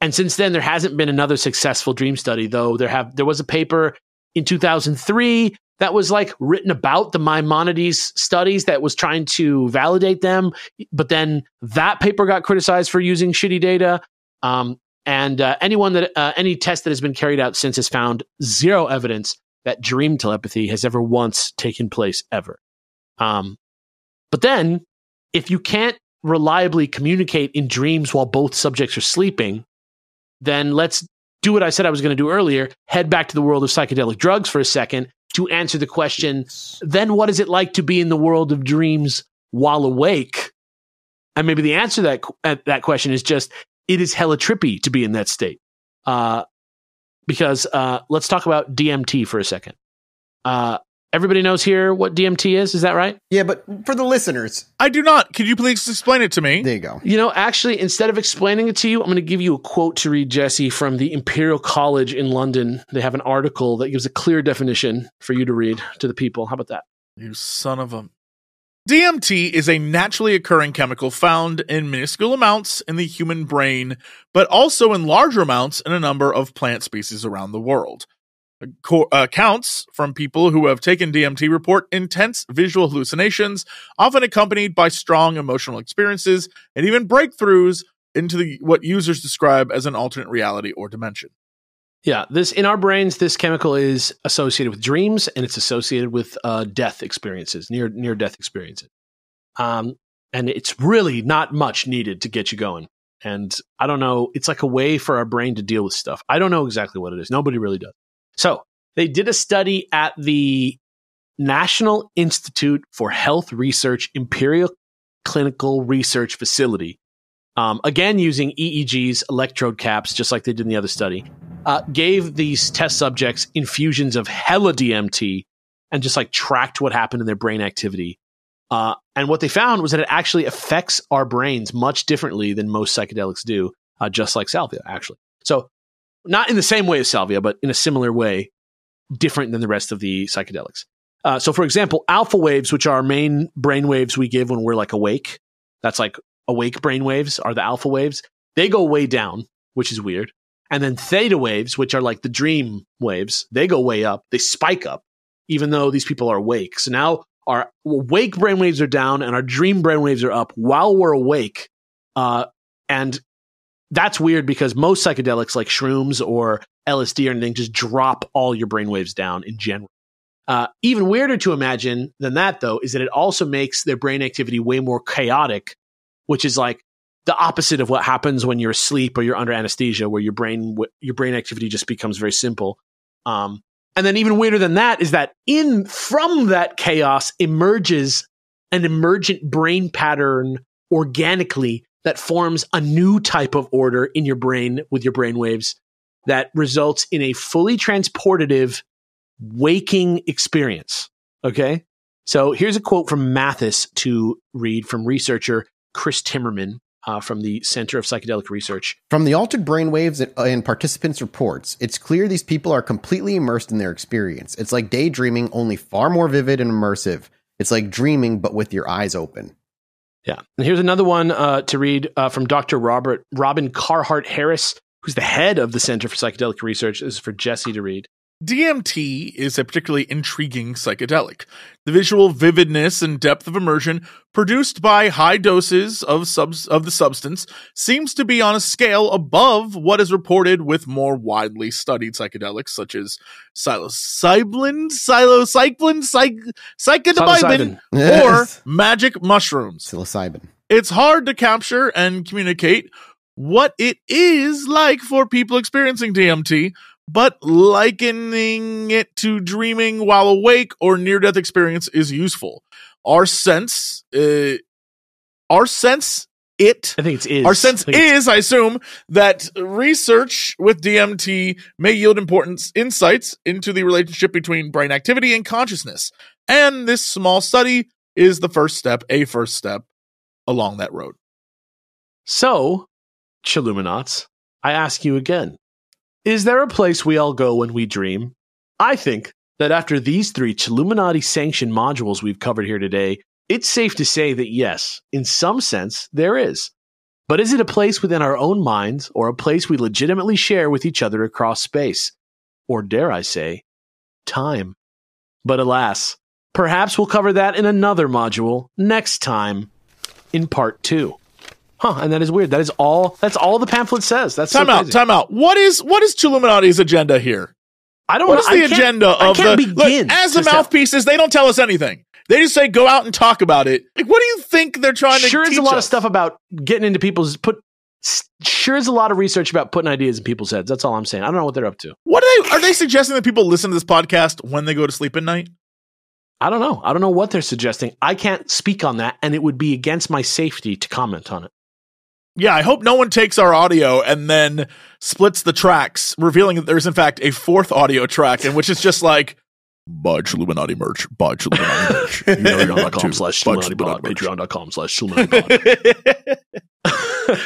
And since then, there hasn't been another successful dream study, though there have there was a paper in 2003 that was like written about the Maimonides studies that was trying to validate them. But then that paper got criticized for using shitty data. Um, and uh, anyone that uh, any test that has been carried out since has found zero evidence that dream telepathy has ever once taken place ever. Um, but then, if you can't reliably communicate in dreams while both subjects are sleeping, then let's do what I said I was going to do earlier head back to the world of psychedelic drugs for a second to answer the question, then what is it like to be in the world of dreams while awake? And maybe the answer that uh, that question is just it is hella trippy to be in that state. Uh, because uh, let's talk about DMT for a second. Uh, Everybody knows here what DMT is. Is that right? Yeah, but for the listeners, I do not. Could you please explain it to me? There you go. You know, actually, instead of explaining it to you, I'm going to give you a quote to read, Jesse, from the Imperial College in London. They have an article that gives a clear definition for you to read to the people. How about that? You son of a. DMT is a naturally occurring chemical found in minuscule amounts in the human brain, but also in larger amounts in a number of plant species around the world co- accounts uh, from people who have taken DMT report intense visual hallucinations, often accompanied by strong emotional experiences and even breakthroughs into the, what users describe as an alternate reality or dimension. Yeah, this in our brains, this chemical is associated with dreams and it's associated with uh, death experiences, near near death experiences. Um, and it's really not much needed to get you going. And I don't know, it's like a way for our brain to deal with stuff. I don't know exactly what it is. Nobody really does. So they did a study at the National Institute for Health Research Imperial Clinical Research Facility. Um, again, using EEGs, electrode caps, just like they did in the other study, uh, gave these test subjects infusions of hella DMT and just like tracked what happened in their brain activity. Uh, and what they found was that it actually affects our brains much differently than most psychedelics do, uh, just like salvia, actually. So not in the same way as salvia, but in a similar way, different than the rest of the psychedelics. Uh, so, for example, alpha waves, which are our main brain waves we give when we're like awake, that's like awake brain waves are the alpha waves. They go way down, which is weird. And then theta waves, which are like the dream waves, they go way up. They spike up, even though these people are awake. So now our awake brain waves are down and our dream brain waves are up while we're awake. Uh, and that's weird because most psychedelics like shrooms or LSD or anything just drop all your brainwaves down in general. Uh, even weirder to imagine than that, though, is that it also makes their brain activity way more chaotic, which is like the opposite of what happens when you're asleep or you're under anesthesia, where your brain your brain activity just becomes very simple. Um, and then even weirder than that is that in from that chaos emerges an emergent brain pattern organically that forms a new type of order in your brain with your brain waves that results in a fully transportative waking experience. Okay. So here's a quote from Mathis to read from researcher Chris Timmerman uh, from the Center of Psychedelic Research. From the altered brainwaves and, uh, and participants' reports, it's clear these people are completely immersed in their experience. It's like daydreaming, only far more vivid and immersive. It's like dreaming, but with your eyes open. Yeah. And here's another one uh, to read uh, from Dr. Robert Robin Carhart Harris, who's the head of the Center for Psychedelic Research. This is for Jesse to read. DMT is a particularly intriguing psychedelic. The visual vividness and depth of immersion produced by high doses of, subs- of the substance seems to be on a scale above what is reported with more widely studied psychedelics such as psilocybin, psilocybin, psych- yes. or magic mushrooms. Psilocybin. It's hard to capture and communicate what it is like for people experiencing DMT but likening it to dreaming while awake or near death experience is useful. Our sense, uh, our sense, it. I think it's is. Our sense I is, I assume, that research with DMT may yield important insights into the relationship between brain activity and consciousness. And this small study is the first step, a first step along that road. So, Chaluminauts, I ask you again is there a place we all go when we dream? I think that after these three Illuminati sanctioned modules we've covered here today, it's safe to say that yes, in some sense, there is. But is it a place within our own minds or a place we legitimately share with each other across space? Or dare I say, time? But alas, perhaps we'll cover that in another module next time in part two. Huh, and that is weird. That is all that's all the pamphlet says. That's time so out, time out. What is what is Chiluminati's agenda here? I don't know. What is the agenda of the look, as the mouthpieces, they don't tell us anything. They just say go out and talk about it. Like, what do you think they're trying sure to? Sure, it's a lot us? of stuff about getting into people's put. Sure, is a lot of research about putting ideas in people's heads. That's all I'm saying. I don't know what they're up to. What are they? Are they suggesting that people listen to this podcast when they go to sleep at night? I don't know. I don't know what they're suggesting. I can't speak on that, and it would be against my safety to comment on it yeah, I hope no one takes our audio and then splits the tracks, revealing that there's in fact a fourth audio track, and which is just like buy Illuminati merch, buy Illuminati merch. Patreon.com slash Patreon.com slash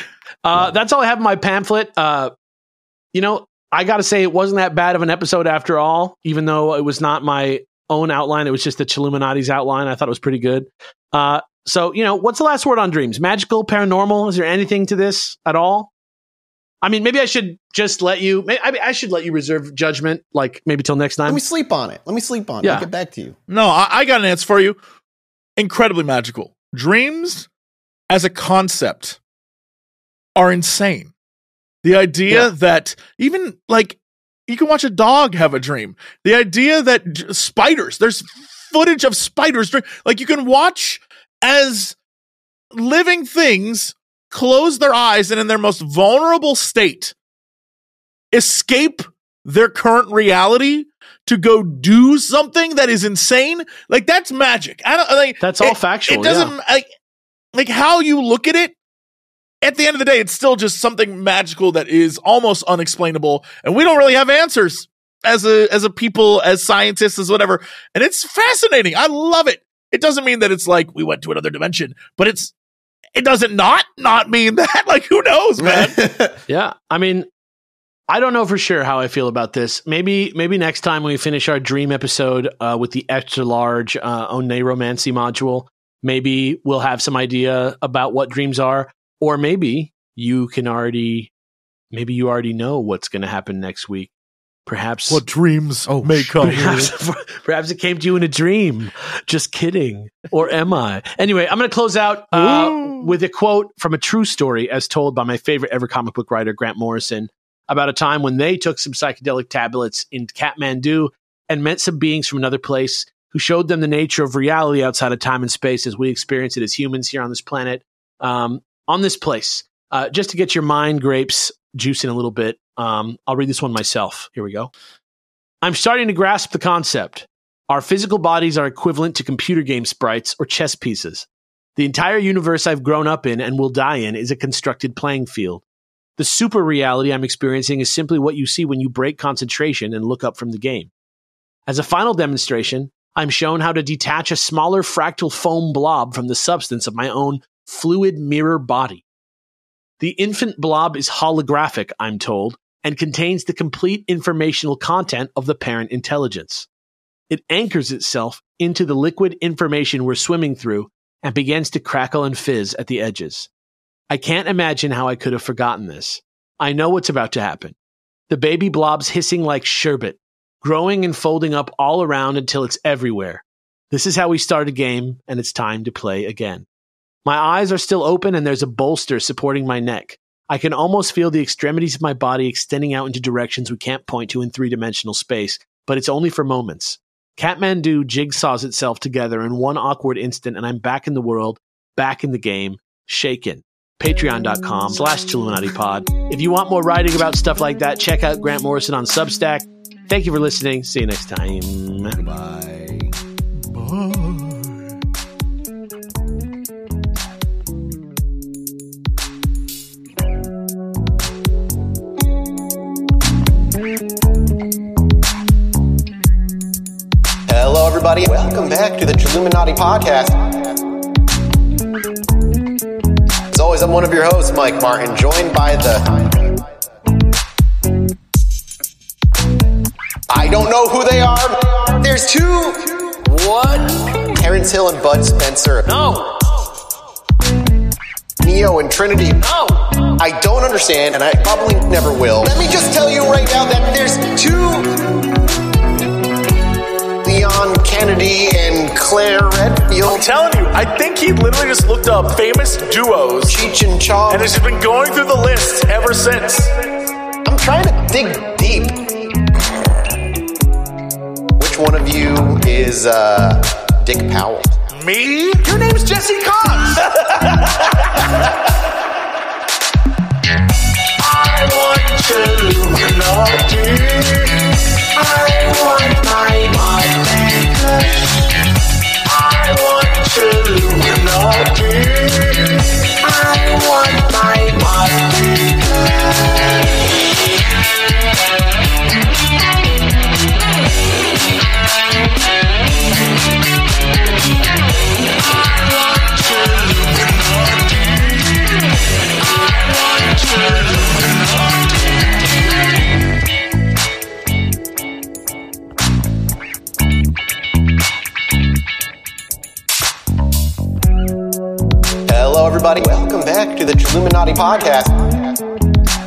Uh That's all I have in my pamphlet. Uh, you know, I got to say, it wasn't that bad of an episode after all, even though it was not my own outline. It was just the Chilluminati's outline. I thought it was pretty good. Uh, so, you know, what's the last word on dreams? Magical, paranormal? Is there anything to this at all? I mean, maybe I should just let you. I mean, I should let you reserve judgment, like maybe till next time. Let me sleep on it. Let me sleep on yeah. it. I'll get back to you. No, I, I got an answer for you. Incredibly magical. Dreams as a concept are insane. The idea yeah. that even like you can watch a dog have a dream. The idea that j- spiders, there's footage of spiders, dream, like you can watch as living things close their eyes and in their most vulnerable state escape their current reality to go do something that is insane like that's magic i don't like that's all it, factual it doesn't yeah. like like how you look at it at the end of the day it's still just something magical that is almost unexplainable and we don't really have answers as a as a people as scientists as whatever and it's fascinating i love it it doesn't mean that it's like we went to another dimension, but it's it doesn't not not mean that. Like who knows, man? yeah, I mean, I don't know for sure how I feel about this. Maybe maybe next time when we finish our dream episode uh, with the extra large uh, Oneiromancy module, maybe we'll have some idea about what dreams are, or maybe you can already maybe you already know what's going to happen next week Perhaps what dreams oh, may come. Perhaps, perhaps, it came to you in a dream. Just kidding. Or am I? Anyway, I'm going to close out uh, with a quote from a true story as told by my favorite ever comic book writer, Grant Morrison, about a time when they took some psychedelic tablets in Kathmandu and met some beings from another place who showed them the nature of reality outside of time and space as we experience it as humans here on this planet, um, on this place. Uh, just to get your mind grapes juice in a little bit. Um, I'll read this one myself. Here we go. I'm starting to grasp the concept. Our physical bodies are equivalent to computer game sprites or chess pieces. The entire universe I've grown up in and will die in is a constructed playing field. The super reality I'm experiencing is simply what you see when you break concentration and look up from the game. As a final demonstration, I'm shown how to detach a smaller fractal foam blob from the substance of my own fluid mirror body. The infant blob is holographic, I'm told, and contains the complete informational content of the parent intelligence. It anchors itself into the liquid information we're swimming through and begins to crackle and fizz at the edges. I can't imagine how I could have forgotten this. I know what's about to happen. The baby blob's hissing like sherbet, growing and folding up all around until it's everywhere. This is how we start a game, and it's time to play again. My eyes are still open and there's a bolster supporting my neck. I can almost feel the extremities of my body extending out into directions we can't point to in three dimensional space, but it's only for moments. Kathmandu jigsaws itself together in one awkward instant, and I'm back in the world, back in the game, shaken. Patreon.com slash Pod. If you want more writing about stuff like that, check out Grant Morrison on Substack. Thank you for listening. See you next time. Bye. everybody. Welcome back to the Illuminati Podcast. As always, I'm one of your hosts, Mike Martin, joined by the. I don't know who they are. There's two. What? Terrence Hill and Bud Spencer. No. Neo and Trinity. No. I don't understand, and I probably never will. Let me just tell you right now that there's two Leon Kennedy and I'm telling you, I think he literally just looked up famous duos. Cheech and Chong. And has been going through the list ever since. I'm trying to dig deep. Which one of you is uh, Dick Powell? Me? Your name's Jesse Cox! I want to know I everybody. Welcome back to the Illuminati Podcast.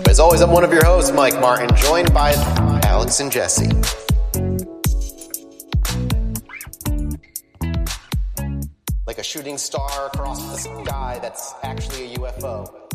As always, I'm one of your hosts, Mike Martin, joined by Alex and Jesse. Like a shooting star across the sky that's actually a UFO.